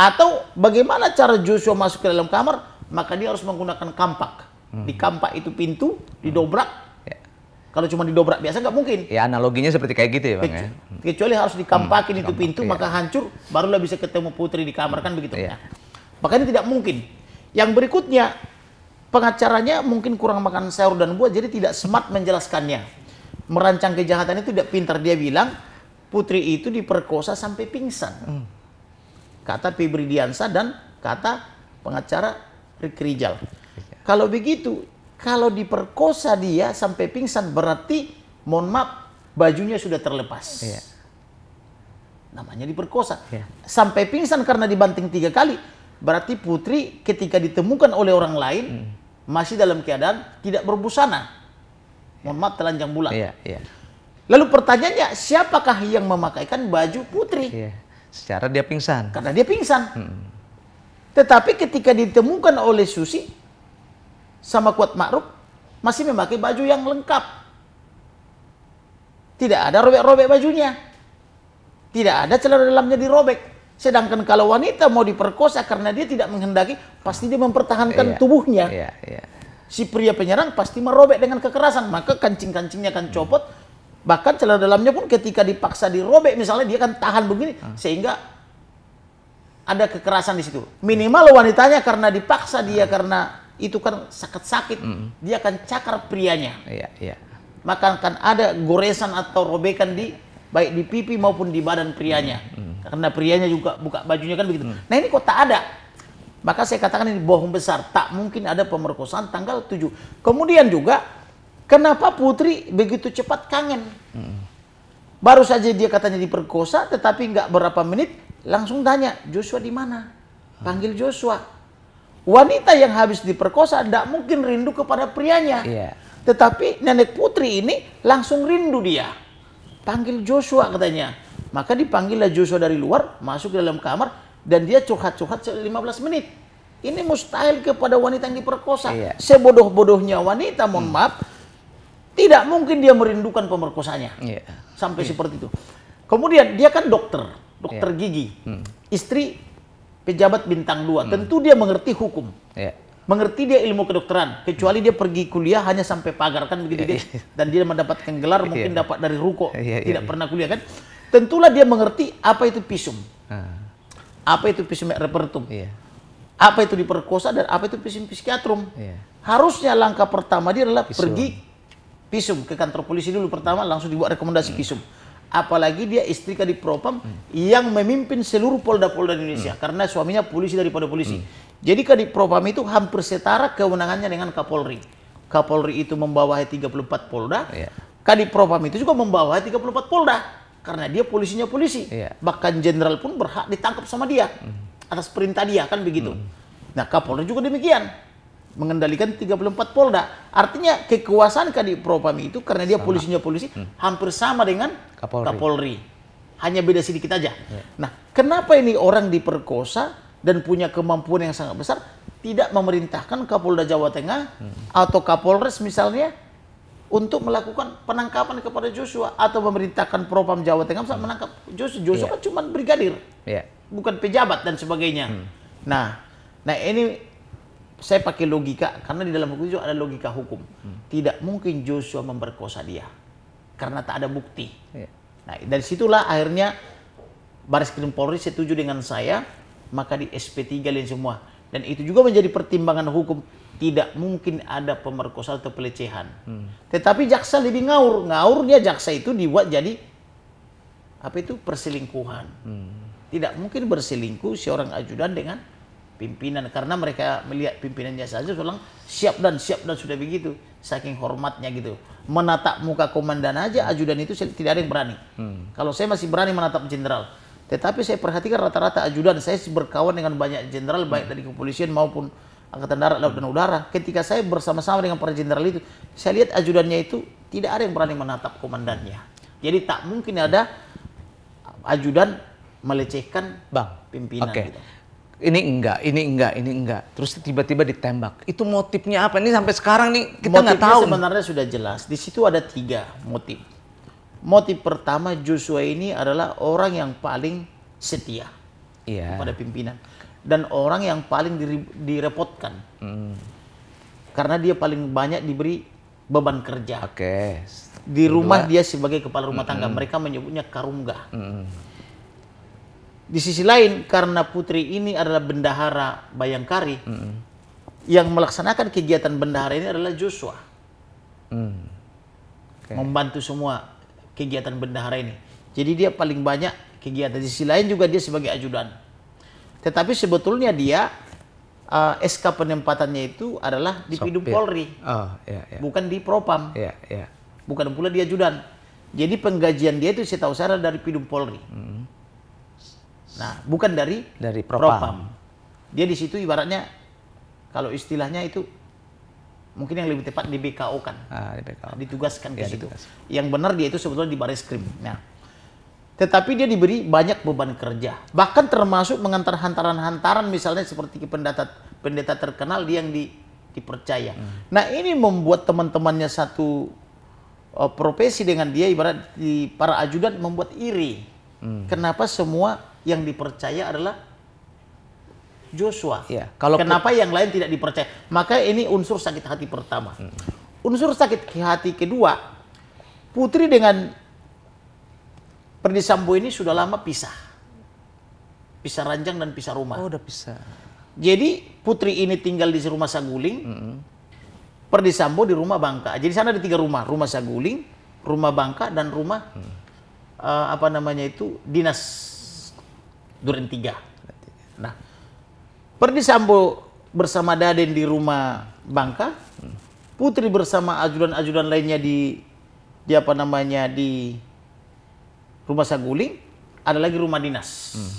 Atau bagaimana cara Joshua masuk ke dalam kamar? Maka dia harus menggunakan kampak. Hmm. Di kampak itu pintu didobrak kalau cuma didobrak biasa nggak mungkin. Ya analoginya seperti kayak gitu ya bang Kecuali, ya. Kecuali harus dikampakin hmm, itu kampak, pintu iya. maka hancur barulah bisa ketemu putri di kamar kan begitu. Iya. Makanya tidak mungkin. Yang berikutnya pengacaranya mungkin kurang makan sayur dan buah jadi tidak smart menjelaskannya. Merancang kejahatan itu tidak pintar dia bilang putri itu diperkosa sampai pingsan. Hmm. Kata Pibridiansa dan kata pengacara Rikrijal. Rijal. Kalau begitu kalau diperkosa dia sampai pingsan berarti mohon maaf bajunya sudah terlepas. Iya. Namanya diperkosa. Iya. Sampai pingsan karena dibanting tiga kali berarti putri ketika ditemukan oleh orang lain hmm. masih dalam keadaan tidak berbusana. Mohon maaf telanjang bulat. Iya, iya. Lalu pertanyaannya siapakah yang memakaikan baju putri? Iya. Secara dia pingsan. Karena dia pingsan. Hmm. Tetapi ketika ditemukan oleh Susi, sama kuat ma'ruf masih memakai baju yang lengkap. Tidak ada robek-robek bajunya. Tidak ada celana dalamnya dirobek. Sedangkan kalau wanita mau diperkosa karena dia tidak menghendaki, pasti dia mempertahankan iya, tubuhnya. Iya, iya. Si pria penyerang pasti merobek dengan kekerasan, maka kancing-kancingnya akan copot. Bahkan celana dalamnya pun ketika dipaksa dirobek, misalnya dia akan tahan begini, hmm. sehingga ada kekerasan di situ. Minimal wanitanya karena dipaksa dia hmm. karena itu kan sakit-sakit, mm. dia akan cakar prianya. Iya, iya. Maka akan ada goresan atau robekan di baik di pipi maupun di badan prianya. Mm. Karena prianya juga buka bajunya kan begitu. Mm. Nah ini kok tak ada. Maka saya katakan ini bohong besar. Tak mungkin ada pemerkosaan tanggal 7. Kemudian juga, kenapa Putri begitu cepat kangen? Mm. Baru saja dia katanya diperkosa, tetapi nggak berapa menit langsung tanya Joshua di mana? Panggil Joshua Wanita yang habis diperkosa tidak mungkin rindu kepada prianya. Iya. Tetapi nenek putri ini langsung rindu dia. Panggil Joshua katanya. Maka dipanggillah Joshua dari luar, masuk ke dalam kamar, dan dia curhat-curhat 15 menit. Ini mustahil kepada wanita yang diperkosa. Iya. Sebodoh-bodohnya wanita, mohon hmm. maaf, tidak mungkin dia merindukan pemerkosanya. Iya. Sampai iya. seperti itu. Kemudian dia kan dokter, dokter iya. gigi. Hmm. Istri pejabat bintang dua, hmm. tentu dia mengerti hukum. Yeah. Mengerti dia ilmu kedokteran, kecuali hmm. dia pergi kuliah hanya sampai pagar kan begitu yeah, Yeah. Dan dia mendapatkan gelar iya. mungkin dapat dari ruko, yeah, iya, tidak yeah, pernah kuliah kan. Tentulah dia mengerti apa itu pisum. Hmm. Apa itu pisum repertum. Yeah. Apa itu diperkosa dan apa itu pisum psikiatrum. Yeah. Harusnya langkah pertama dia adalah pisum. pergi pisum ke kantor polisi dulu pertama langsung dibuat rekomendasi hmm. pisum apalagi dia istri di propam hmm. yang memimpin seluruh polda-polda Indonesia hmm. karena suaminya polisi daripada polisi. Hmm. Jadi Kadipropam propam itu hampir setara kewenangannya dengan Kapolri. Kapolri itu membawahi 34 polda. Yeah. Kadip propam itu juga membawahi 34 polda karena dia polisinya polisi. Yeah. Bahkan jenderal pun berhak ditangkap sama dia hmm. atas perintah dia kan begitu. Hmm. Nah, Kapolri juga demikian mengendalikan 34 Polda. Artinya kekuasaan Kadif Propam itu karena dia polisinya polisi hmm. hampir sama dengan Kapolri. Kapolri. Hanya beda sedikit aja. Ya. Nah, kenapa ini orang diperkosa dan punya kemampuan yang sangat besar tidak memerintahkan Kapolda Jawa Tengah hmm. atau Kapolres misalnya untuk melakukan penangkapan kepada Joshua atau memerintahkan Propam Jawa Tengah hmm. menangkap Joshua. Joshua ya. kan cuma brigadir. Ya. Bukan pejabat dan sebagainya. Hmm. Nah, nah ini saya pakai logika karena di dalam hukum itu ada logika hukum. Hmm. Tidak mungkin Joshua memperkosa dia karena tak ada bukti. Yeah. Nah, dari situlah akhirnya Baris Krim Polri setuju dengan saya, maka di SP3 lain semua. Dan itu juga menjadi pertimbangan hukum. Tidak mungkin ada pemerkosa atau pelecehan. Hmm. Tetapi jaksa lebih ngaur. Ngaur dia jaksa itu dibuat jadi apa itu perselingkuhan. Hmm. Tidak mungkin berselingkuh seorang ajudan dengan pimpinan karena mereka melihat pimpinannya saja bilang siap dan siap dan sudah begitu saking hormatnya gitu menatap muka komandan aja ajudan itu saya, tidak ada yang berani hmm. kalau saya masih berani menatap jenderal tetapi saya perhatikan rata-rata ajudan saya berkawan dengan banyak jenderal baik hmm. dari kepolisian maupun angkatan darat laut dan udara ketika saya bersama-sama dengan para jenderal itu saya lihat ajudannya itu tidak ada yang berani menatap komandannya jadi tak mungkin ada ajudan melecehkan bang pimpinan okay. gitu ini enggak, ini enggak, ini enggak. Terus tiba-tiba ditembak. Itu motifnya apa? Ini sampai sekarang nih kita nggak tahu. sebenarnya sudah jelas. Di situ ada tiga motif. Motif pertama Joshua ini adalah orang yang paling setia yeah. kepada pimpinan dan orang yang paling direpotkan. Hmm. Karena dia paling banyak diberi beban kerja. Oke. Okay. Di rumah Dua. dia sebagai kepala rumah tangga, mm -hmm. mereka menyebutnya karungga. Mm -hmm di sisi lain karena putri ini adalah bendahara Bayangkari, mm. yang melaksanakan kegiatan bendahara ini adalah Joshua. Mm. Okay. Membantu semua kegiatan bendahara ini. Jadi dia paling banyak kegiatan. Di sisi lain juga dia sebagai ajudan. Tetapi sebetulnya dia uh, eh, SK penempatannya itu adalah di Pidum Polri. Oh, yeah, yeah. Bukan di Propam. Yeah, yeah. Bukan pula di ajudan. Jadi penggajian dia itu saya tahu saya dari Pidum Polri. Mm Nah, bukan dari dari propam. propam. Dia di situ ibaratnya kalau istilahnya itu mungkin yang lebih tepat di BKO kan. Ah, di BKO. Ditugaskan ya, ke situ. Yang benar dia itu sebetulnya di baris krim. Nah, tetapi dia diberi banyak beban kerja. Bahkan termasuk mengantar hantaran-hantaran misalnya seperti pendeta pendeta terkenal dia yang di, dipercaya. Hmm. Nah, ini membuat teman-temannya satu uh, profesi dengan dia ibarat di para ajudan membuat iri. Hmm. Kenapa semua yang dipercaya adalah Joshua. Ya, kalau Kenapa yang lain tidak dipercaya? Maka ini unsur sakit hati pertama. Hmm. Unsur sakit hati kedua, Putri dengan Perdisambo ini sudah lama pisah. Pisah ranjang dan pisah rumah. Oh, udah pisah. Jadi Putri ini tinggal di rumah Saguling. Hmm. Perdisambo di rumah Bangka. Jadi sana ada tiga rumah, rumah Saguling, rumah Bangka dan rumah hmm. uh, apa namanya itu dinas Duren 3. Nah, Perdi Sambo bersama Daden di rumah Bangka, Putri bersama ajudan-ajudan lainnya di di apa namanya di rumah Saguling, ada lagi rumah dinas. Hmm.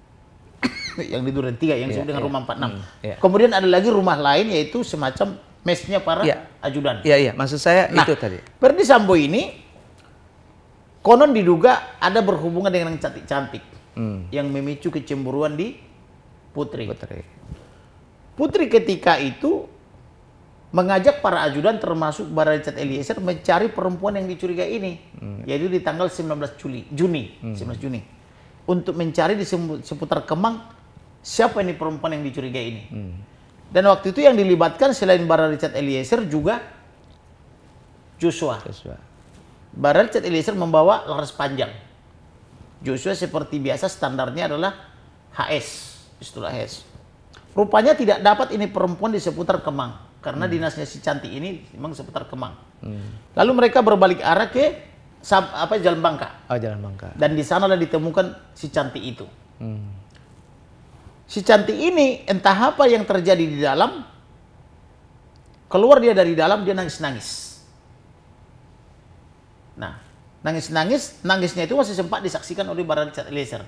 yang di Duren 3 yang disebut yeah, dengan yeah. rumah 46. Hmm, yeah. Kemudian ada lagi rumah lain yaitu semacam mesnya para ya. ajudan. Iya, iya. Maksud saya nah, itu tadi. Perdi Sambo ini konon diduga ada berhubungan dengan yang cantik-cantik hmm. yang memicu kecemburuan di putri. Putri. Putri ketika itu mengajak para ajudan termasuk Bara Richard Eliezer mencari perempuan yang dicurigai ini, hmm. yaitu di tanggal 19 Juli, Juni, hmm. 19 Juni, untuk mencari di seputar Kemang siapa ini perempuan yang dicurigai ini. Hmm. Dan waktu itu yang dilibatkan selain Bara Richard Eliezer juga Joshua. Joshua. Barat Richard Eliezer membawa laras panjang. Joshua seperti biasa standarnya adalah HS, istilah HS. Rupanya tidak dapat ini perempuan di seputar Kemang karena hmm. dinasnya si Cantik ini memang seputar Kemang. Hmm. Lalu mereka berbalik arah ke apa Jalan Bangka. Oh, Jalan Bangka. Dan di sanalah ditemukan si Cantik itu. Hmm. Si Cantik ini entah apa yang terjadi di dalam keluar dia dari dalam dia nangis-nangis. Nah, Nangis-nangis, nangisnya itu masih sempat disaksikan oleh Baron Richard Eliezer.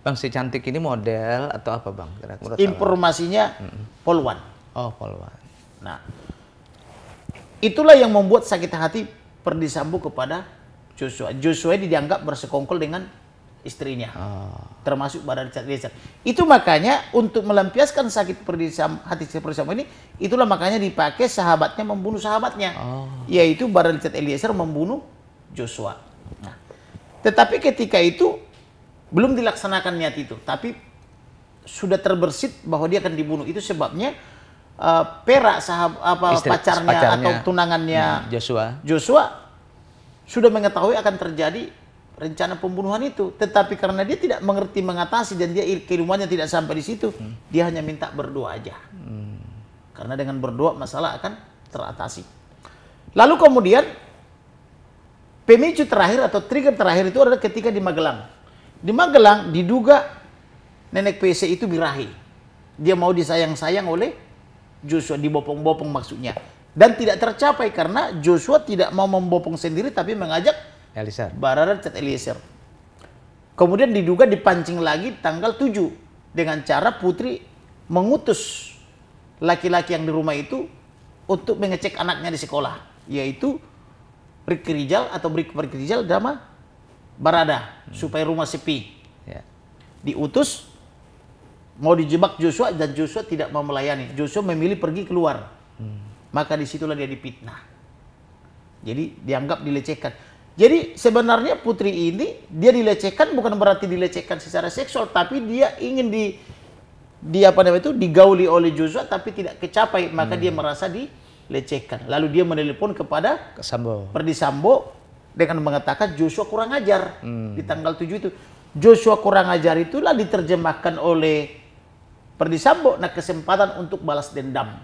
Bang, si cantik ini model atau apa bang? Menurut Informasinya hmm. Polwan. Oh Polwan. Nah, itulah yang membuat sakit hati perdisambu kepada Joshua. Joshua dianggap bersekongkol dengan istrinya, oh. termasuk Baron Richard Eliezer. Itu makanya untuk melampiaskan sakit perdisam hati si ini, itulah makanya dipakai sahabatnya membunuh sahabatnya, oh. yaitu Baron Richard Eliezer membunuh Joshua. Nah, tetapi ketika itu belum dilaksanakan niat itu, tapi sudah terbersit bahwa dia akan dibunuh. Itu sebabnya uh, eh, Perak sahab apa Istri, pacarnya, pacarnya atau tunangannya nah, Joshua Joshua sudah mengetahui akan terjadi rencana pembunuhan itu, tetapi karena dia tidak mengerti mengatasi dan dia keilmuannya tidak sampai di situ, hmm. dia hanya minta berdoa aja. Hmm. Karena dengan berdoa masalah akan teratasi. Lalu kemudian Pemicu terakhir atau trigger terakhir itu adalah ketika di Magelang. Di Magelang diduga nenek PC itu birahi. Dia mau disayang-sayang oleh Joshua, dibopong-bopong maksudnya. Dan tidak tercapai karena Joshua tidak mau membopong sendiri tapi mengajak Eliezer. Baradat Eliezer. Kemudian diduga dipancing lagi tanggal 7 dengan cara putri mengutus laki-laki yang di rumah itu untuk mengecek anaknya di sekolah, yaitu Ricky Rijal atau Ricky Rijal drama Barada hmm. supaya rumah sepi. Ya. Diutus mau dijebak Joshua dan Joshua tidak mau melayani. Joshua memilih pergi keluar. Hmm. Maka disitulah dia dipitnah. Jadi dianggap dilecehkan. Jadi sebenarnya putri ini dia dilecehkan bukan berarti dilecehkan secara seksual, tapi dia ingin di di apa namanya itu digauli oleh Joshua tapi tidak kecapai, maka hmm. dia merasa di dilecehkan. Lalu dia menelepon kepada Sambo. Perdi Sambo dengan mengatakan Joshua kurang ajar hmm. di tanggal 7 itu. Joshua kurang ajar itulah diterjemahkan oleh Perdi Sambo nah kesempatan untuk balas dendam.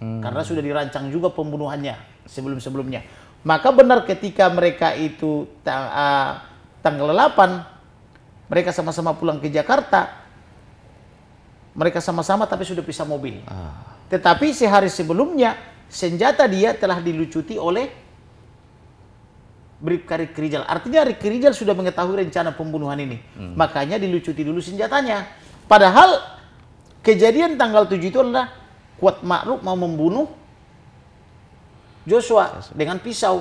Hmm. Karena sudah dirancang juga pembunuhannya sebelum-sebelumnya. Maka benar ketika mereka itu tang uh, tanggal 8 mereka sama-sama pulang ke Jakarta. Mereka sama-sama tapi sudah pisah mobil. Ah. Tetapi sehari sebelumnya senjata dia telah dilucuti oleh Bribka Riki Artinya Riki sudah mengetahui rencana pembunuhan ini. Hmm. Makanya dilucuti dulu senjatanya. Padahal kejadian tanggal 7 itu adalah Kuat makhluk mau membunuh Joshua dengan pisau.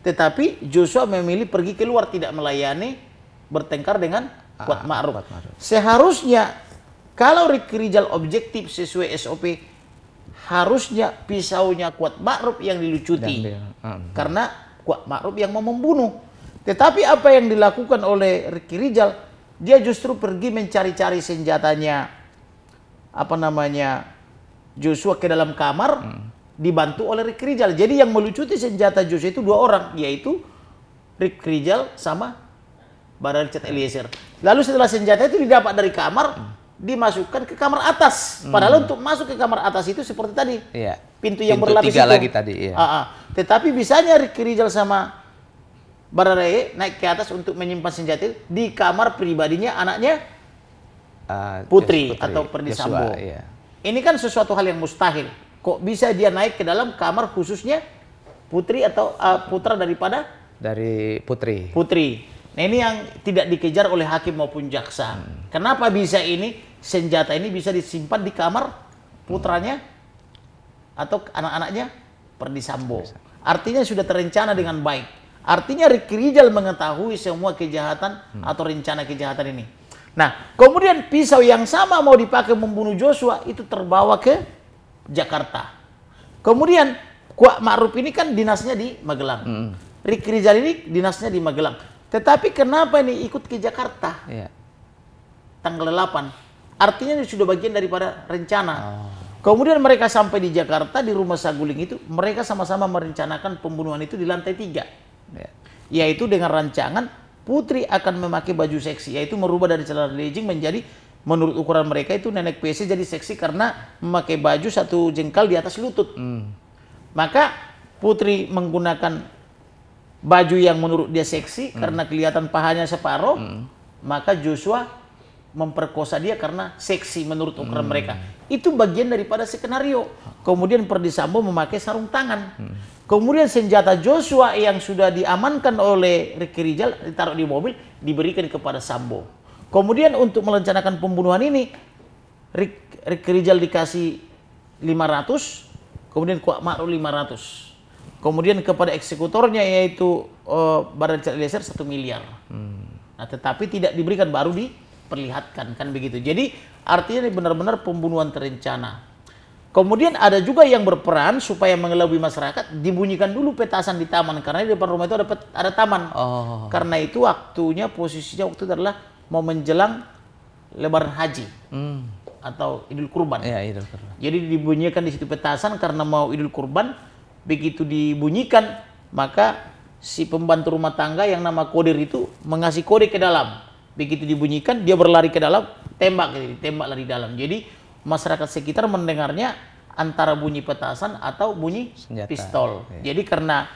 Tetapi Joshua memilih pergi keluar tidak melayani bertengkar dengan Kuat ah, makhluk. Seharusnya kalau Riki objektif sesuai SOP harusnya pisaunya kuat makruf yang dilucuti. Dia, uh, Karena kuat makruf yang mau membunuh. Tetapi apa yang dilakukan oleh Ricky Rijal, dia justru pergi mencari-cari senjatanya. Apa namanya? Joshua ke dalam kamar hmm. dibantu oleh Ricky Rijal. Jadi yang melucuti senjata Joshua itu dua orang, yaitu Ricky Rijal sama Barat Richard Eliezer. Lalu setelah senjata itu didapat dari kamar, hmm dimasukkan ke kamar atas. Hmm. Padahal untuk masuk ke kamar atas itu seperti tadi. Iya. Pintu yang Pintu berlapis tiga itu. lagi tadi, iya. Aa, ah, ah. Tetapi bisanya Riki Rizal sama Barare naik ke atas untuk menyimpan senjata di kamar pribadinya anaknya uh, Putri, Putri atau Sambo. Iya. Ini kan sesuatu hal yang mustahil. Kok bisa dia naik ke dalam kamar khususnya Putri atau uh, putra daripada dari Putri. Putri. Nah ini yang tidak dikejar oleh hakim maupun jaksa. Hmm. Kenapa bisa ini? senjata ini bisa disimpan di kamar putranya atau anak-anaknya Perdisambo. Artinya sudah terencana dengan baik. Artinya Ricky Rijal mengetahui semua kejahatan hmm. atau rencana kejahatan ini. Nah, kemudian pisau yang sama mau dipakai membunuh Joshua itu terbawa ke Jakarta. Kemudian Kuat Ma'ruf ini kan dinasnya di Magelang. Hmm. Riki Rizal ini dinasnya di Magelang. Tetapi kenapa ini ikut ke Jakarta? Yeah. Tanggal 8 Artinya ini sudah bagian daripada rencana. Ah. Kemudian mereka sampai di Jakarta di rumah Saguling itu mereka sama-sama merencanakan pembunuhan itu di lantai tiga, ya. yaitu dengan rancangan Putri akan memakai baju seksi, yaitu merubah dari celana legging menjadi menurut ukuran mereka itu nenek PC jadi seksi karena memakai baju satu jengkal di atas lutut. Hmm. Maka Putri menggunakan baju yang menurut dia seksi hmm. karena kelihatan pahanya separuh, hmm. maka Joshua memperkosa dia karena seksi menurut ukuran hmm. mereka. Itu bagian daripada skenario. Kemudian Perdisambo memakai sarung tangan. Hmm. Kemudian senjata Joshua yang sudah diamankan oleh Ricky Rijal ditaruh di mobil diberikan kepada Sambo. Kemudian untuk merencanakan pembunuhan ini Rick, Ricky Rijal dikasih 500, kemudian Kuat Ma'ruf 500. Kemudian kepada eksekutornya yaitu uh, Barat Eliezer 1 miliar. Hmm. Nah, tetapi tidak diberikan baru di diperlihatkan kan begitu. Jadi artinya ini benar-benar pembunuhan terencana. Kemudian ada juga yang berperan supaya mengelabui masyarakat dibunyikan dulu petasan di taman karena di depan rumah itu ada pet, ada taman. Oh. Karena itu waktunya posisinya waktu itu adalah mau menjelang Lebaran Haji hmm. atau Idul Kurban. Ya, Idul Kurban. Jadi dibunyikan di situ petasan karena mau Idul Kurban begitu dibunyikan maka si pembantu rumah tangga yang nama kodir itu mengasih kode ke dalam begitu dibunyikan dia berlari ke dalam, tembak jadi gitu, tembak lari dalam. Jadi masyarakat sekitar mendengarnya antara bunyi petasan atau bunyi Senjata. pistol. Iya. Jadi karena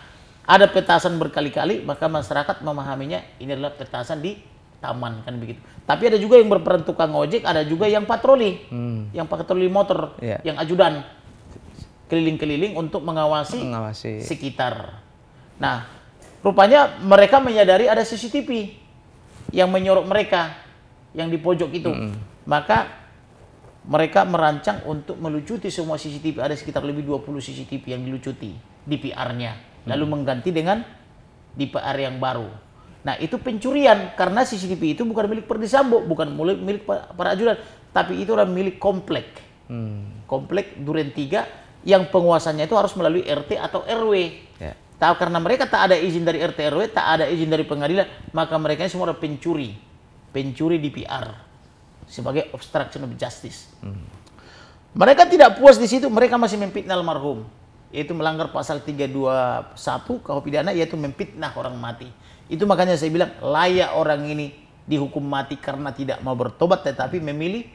ada petasan berkali-kali maka masyarakat memahaminya ini adalah petasan di taman kan begitu. Tapi ada juga yang berperan tukang ojek, ada juga yang patroli, hmm. yang patroli motor, yeah. yang ajudan keliling-keliling untuk mengawasi, mengawasi sekitar. Nah, rupanya mereka menyadari ada CCTV yang menyorot mereka yang di pojok itu. Mm -hmm. Maka mereka merancang untuk melucuti semua CCTV ada sekitar lebih 20 CCTV yang dilucuti DPR-nya lalu hmm. mengganti dengan DPR yang baru. Nah, itu pencurian karena CCTV itu bukan milik Perdi bukan milik milik para ajudan, tapi itu adalah milik komplek. Hmm. Komplek Duren 3 yang penguasanya itu harus melalui RT atau RW. Yeah. Tak karena mereka tak ada izin dari RT RW, tak ada izin dari pengadilan, maka mereka semua adalah pencuri, pencuri di PR sebagai obstruction of justice. Hmm. Mereka tidak puas di situ, mereka masih memfitnah almarhum, yaitu melanggar pasal 321 KUH pidana yaitu memfitnah orang mati. Itu makanya saya bilang layak orang ini dihukum mati karena tidak mau bertobat tetapi memilih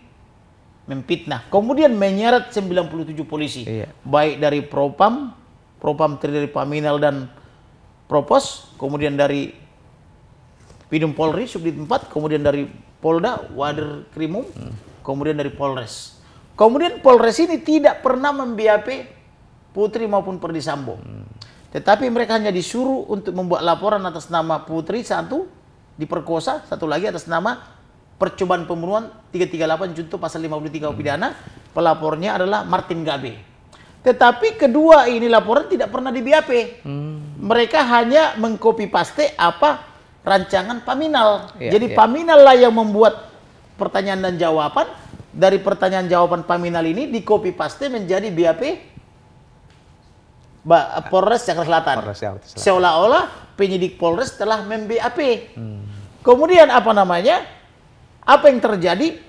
memfitnah. Kemudian menyeret 97 polisi, iya. baik dari Propam, propam terdiri dari Paminal dan Propos, kemudian dari Pidum Polri Subdit 4, kemudian dari Polda wader Krimum, kemudian dari Polres. Kemudian Polres ini tidak pernah membiap Putri maupun Perdi Sambo. Tetapi mereka hanya disuruh untuk membuat laporan atas nama Putri satu diperkosa, satu lagi atas nama percobaan pembunuhan 338 junto pasal 53 hmm. pidana. Pelapornya adalah Martin Gabe. Tetapi kedua ini laporan tidak pernah di BAP. Hmm. Mereka hanya mengcopy paste apa rancangan paminal. Ya, Jadi ya. paminal lah yang membuat pertanyaan dan jawaban dari pertanyaan jawaban paminal ini di copy paste menjadi BAP ba Polres Jakarta Selatan. Selatan. Seolah-olah penyidik Polres telah mem-BAP. Hmm. Kemudian apa namanya? Apa yang terjadi?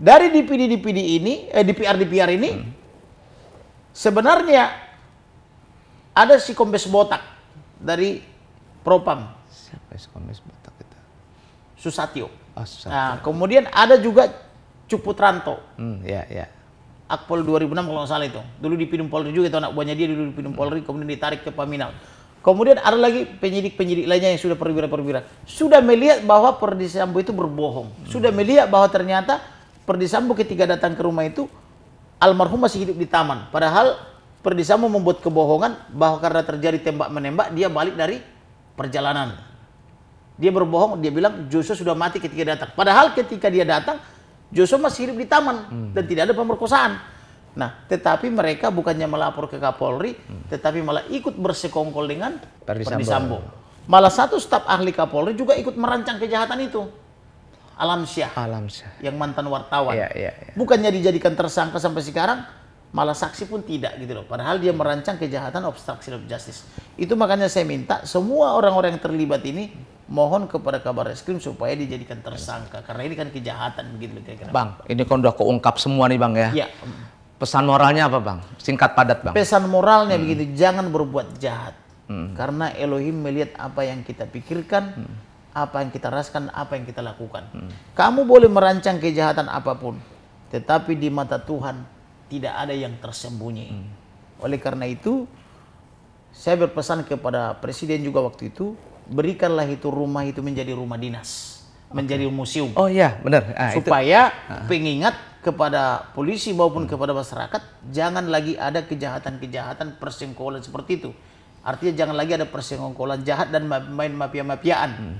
Dari DPD-DPD ini, eh, DPR-DPR ini, hmm Sebenarnya ada si kombes botak dari Propam. Siapa si kombes botak itu? Susatyo. Oh, Susatyo. Nah, kemudian ada juga ranto Hmm, ya, ya. Akpol 2006 kalau nggak salah itu. Dulu di Pinum Polri juga itu anak buahnya dia dulu di Pinum Polri hmm. kemudian ditarik ke Paminal. Kemudian ada lagi penyidik-penyidik lainnya yang sudah perwira-perwira. Sudah melihat bahwa Perdisambo itu berbohong. Hmm. Sudah melihat bahwa ternyata Perdisambo ketika datang ke rumah itu almarhum masih hidup di taman. Padahal Perdi membuat kebohongan bahwa karena terjadi tembak menembak dia balik dari perjalanan. Dia berbohong, dia bilang Joshua sudah mati ketika datang. Padahal ketika dia datang Joshua masih hidup di taman hmm. dan tidak ada pemerkosaan. Nah, tetapi mereka bukannya melapor ke Kapolri, hmm. tetapi malah ikut bersekongkol dengan Perdisambo. Sambo. Malah satu staf ahli Kapolri juga ikut merancang kejahatan itu. Alamsyah. Alamsyah. Yang mantan wartawan. Ya, ya, ya. Bukannya dijadikan tersangka sampai sekarang, malah saksi pun tidak gitu loh. Padahal dia merancang kejahatan obstruction of justice. Itu makanya saya minta semua orang-orang yang terlibat ini mohon kepada kabar reskrim supaya dijadikan tersangka karena ini kan kejahatan begitu loh kira-kira. Bang, ini kan udah keungkap semua nih Bang ya. Iya. Pesan moralnya apa Bang? Singkat padat Bang. Pesan moralnya hmm. begitu, jangan berbuat jahat. Hmm. Karena Elohim melihat apa yang kita pikirkan. Hmm apa yang kita rasakan, apa yang kita lakukan. Hmm. Kamu boleh merancang kejahatan apapun, tetapi di mata Tuhan tidak ada yang tersembunyi. Hmm. Oleh karena itu, saya berpesan kepada presiden juga waktu itu, berikanlah itu rumah itu menjadi rumah dinas, okay. menjadi museum. Oh iya, benar. Ah, supaya itu. Ah. pengingat kepada polisi maupun hmm. kepada masyarakat, jangan lagi ada kejahatan-kejahatan persengkolan seperti itu. Artinya jangan lagi ada persengkolan jahat dan main mafia-mafiaan. Hmm.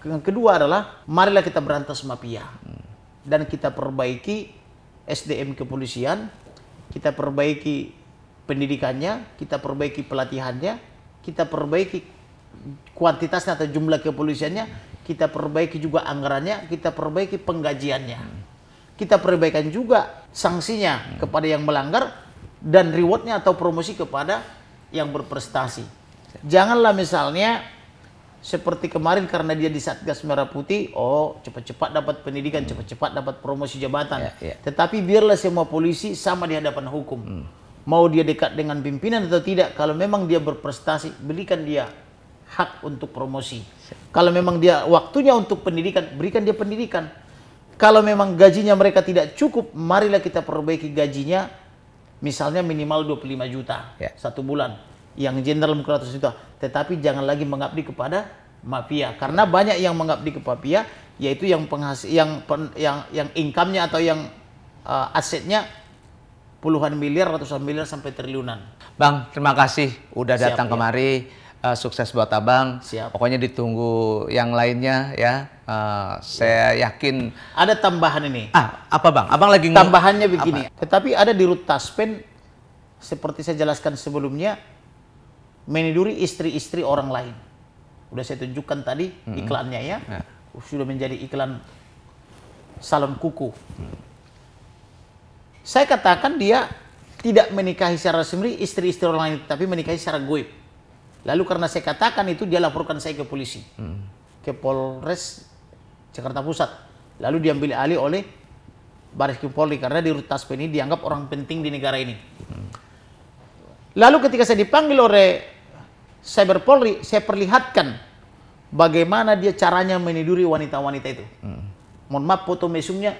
Yang kedua adalah marilah kita berantas mafia dan kita perbaiki SDM kepolisian, kita perbaiki pendidikannya, kita perbaiki pelatihannya, kita perbaiki kuantitasnya atau jumlah kepolisiannya, kita perbaiki juga anggarannya, kita perbaiki penggajiannya. Kita perbaikan juga sanksinya kepada yang melanggar dan rewardnya atau promosi kepada yang berprestasi. Janganlah misalnya seperti kemarin karena dia di Satgas Merah Putih, oh cepat-cepat dapat pendidikan, hmm. cepat-cepat dapat promosi jabatan. Yeah, yeah. Tetapi biarlah semua polisi sama di hadapan hukum. Hmm. Mau dia dekat dengan pimpinan atau tidak, kalau memang dia berprestasi, belikan dia hak untuk promosi. Kalau memang dia waktunya untuk pendidikan, berikan dia pendidikan. Kalau memang gajinya mereka tidak cukup, marilah kita perbaiki gajinya misalnya minimal 25 juta yeah. satu bulan yang jenderal Mukratus itu. Tetapi jangan lagi mengabdi kepada mafia karena banyak yang mengabdi kepada mafia yaitu yang penghasil yang pen, yang yang income-nya atau yang uh, asetnya puluhan miliar, ratusan miliar sampai triliunan. Bang, terima kasih udah Siap, datang ya. kemari. Uh, sukses buat abang. Siap. Pokoknya ditunggu yang lainnya ya. Uh, saya ya. yakin. Ada tambahan ini. Ah, apa bang? Abang lagi tambahannya begini. Apa? Tetapi ada di rute taspen seperti saya jelaskan sebelumnya meniduri istri-istri orang lain. Udah saya tunjukkan tadi hmm. iklannya ya. ya. Sudah menjadi iklan salon kuku. Hmm. Saya katakan dia tidak menikahi secara resmi istri-istri orang lain, tapi menikahi secara goib. Lalu karena saya katakan itu, dia laporkan saya ke polisi. Hmm. Ke Polres Jakarta Pusat. Lalu diambil alih oleh Baris Krim Polri karena di Rutas ini dianggap orang penting di negara ini. Hmm. Lalu ketika saya dipanggil oleh Cyber Polri, saya perlihatkan bagaimana dia caranya meniduri wanita-wanita itu. Hmm. Mohon maaf foto mesumnya,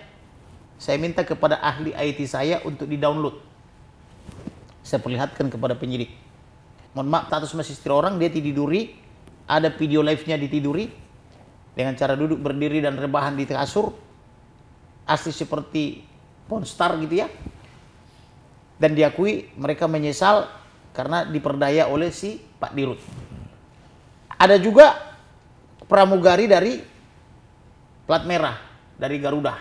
saya minta kepada ahli IT saya untuk di-download. Saya perlihatkan kepada penyidik. Mohon maaf, status masih istri orang, dia tiduri, ada video live-nya ditiduri, dengan cara duduk berdiri dan rebahan di kasur, asli seperti pornstar gitu ya. Dan diakui mereka menyesal karena diperdaya oleh si Pak Dirut. Ada juga pramugari dari plat merah dari Garuda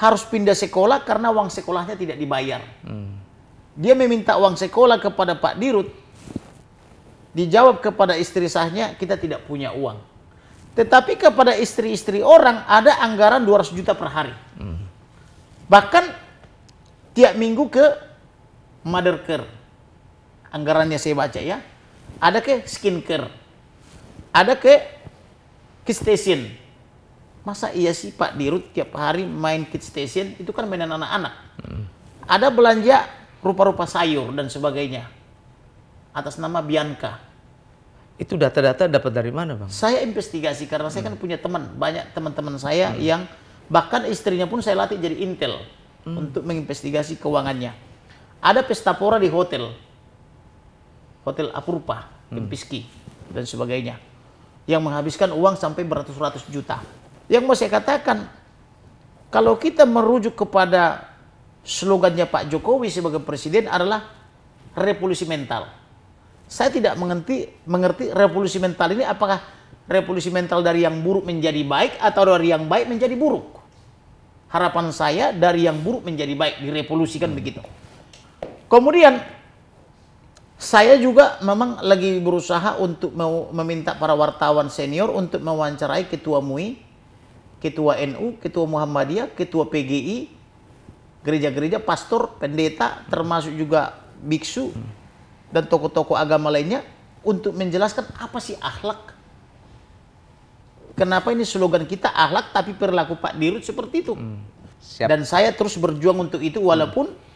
harus pindah sekolah karena uang sekolahnya tidak dibayar. Hmm. Dia meminta uang sekolah kepada Pak Dirut. Dijawab kepada istri sahnya, kita tidak punya uang. Tetapi kepada istri-istri orang ada anggaran 200 juta per hari. Hmm. Bahkan tiap minggu ke Mothercare anggarannya saya baca ya. Ada ke skincare. Ada ke kid station. Masa iya sih Pak Dirut tiap hari main kid station itu kan mainan anak-anak. Hmm. Ada belanja rupa-rupa sayur dan sebagainya. Atas nama Bianca. Itu data-data dapat dari mana, Bang? Saya investigasi karena hmm. saya kan hmm. punya teman, banyak teman-teman saya hmm. yang bahkan istrinya pun saya latih jadi intel hmm. untuk menginvestigasi keuangannya. Ada pesta pora di hotel hotel Apurupa, Kempiski hmm. dan sebagainya yang menghabiskan uang sampai beratus-ratus juta. Yang mau saya katakan kalau kita merujuk kepada slogannya Pak Jokowi sebagai presiden adalah revolusi mental. Saya tidak mengerti mengerti revolusi mental ini apakah revolusi mental dari yang buruk menjadi baik atau dari yang baik menjadi buruk. Harapan saya dari yang buruk menjadi baik direvolusikan hmm. begitu. Kemudian saya juga memang lagi berusaha untuk mau meminta para wartawan senior untuk mewawancarai ketua MUI, ketua NU, ketua Muhammadiyah, ketua PGI, gereja-gereja, pastor, pendeta, termasuk juga biksu dan tokoh-tokoh agama lainnya untuk menjelaskan apa sih akhlak. Kenapa ini slogan kita akhlak tapi perilaku Pak Dirut seperti itu. Hmm. Siap. Dan saya terus berjuang untuk itu walaupun hmm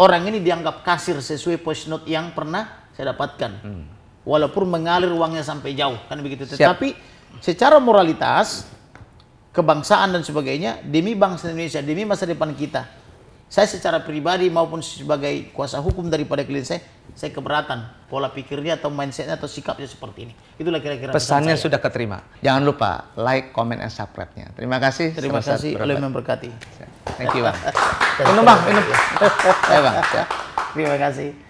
orang ini dianggap kasir sesuai post note yang pernah saya dapatkan. Hmm. Walaupun mengalir uangnya sampai jauh, kan begitu. Tetapi Siap. secara moralitas, kebangsaan dan sebagainya, demi bangsa Indonesia, demi masa depan kita, saya secara pribadi maupun sebagai kuasa hukum daripada klien saya, saya keberatan pola pikirnya atau mindsetnya atau sikapnya seperti ini. Itulah kira-kira pesannya saya. sudah keterima. Jangan lupa like, comment, and subscribe-nya. Terima kasih. Terima kasih oleh memberkati. Thank you bang. minum bang, minum. Ya bang. Terima kasih.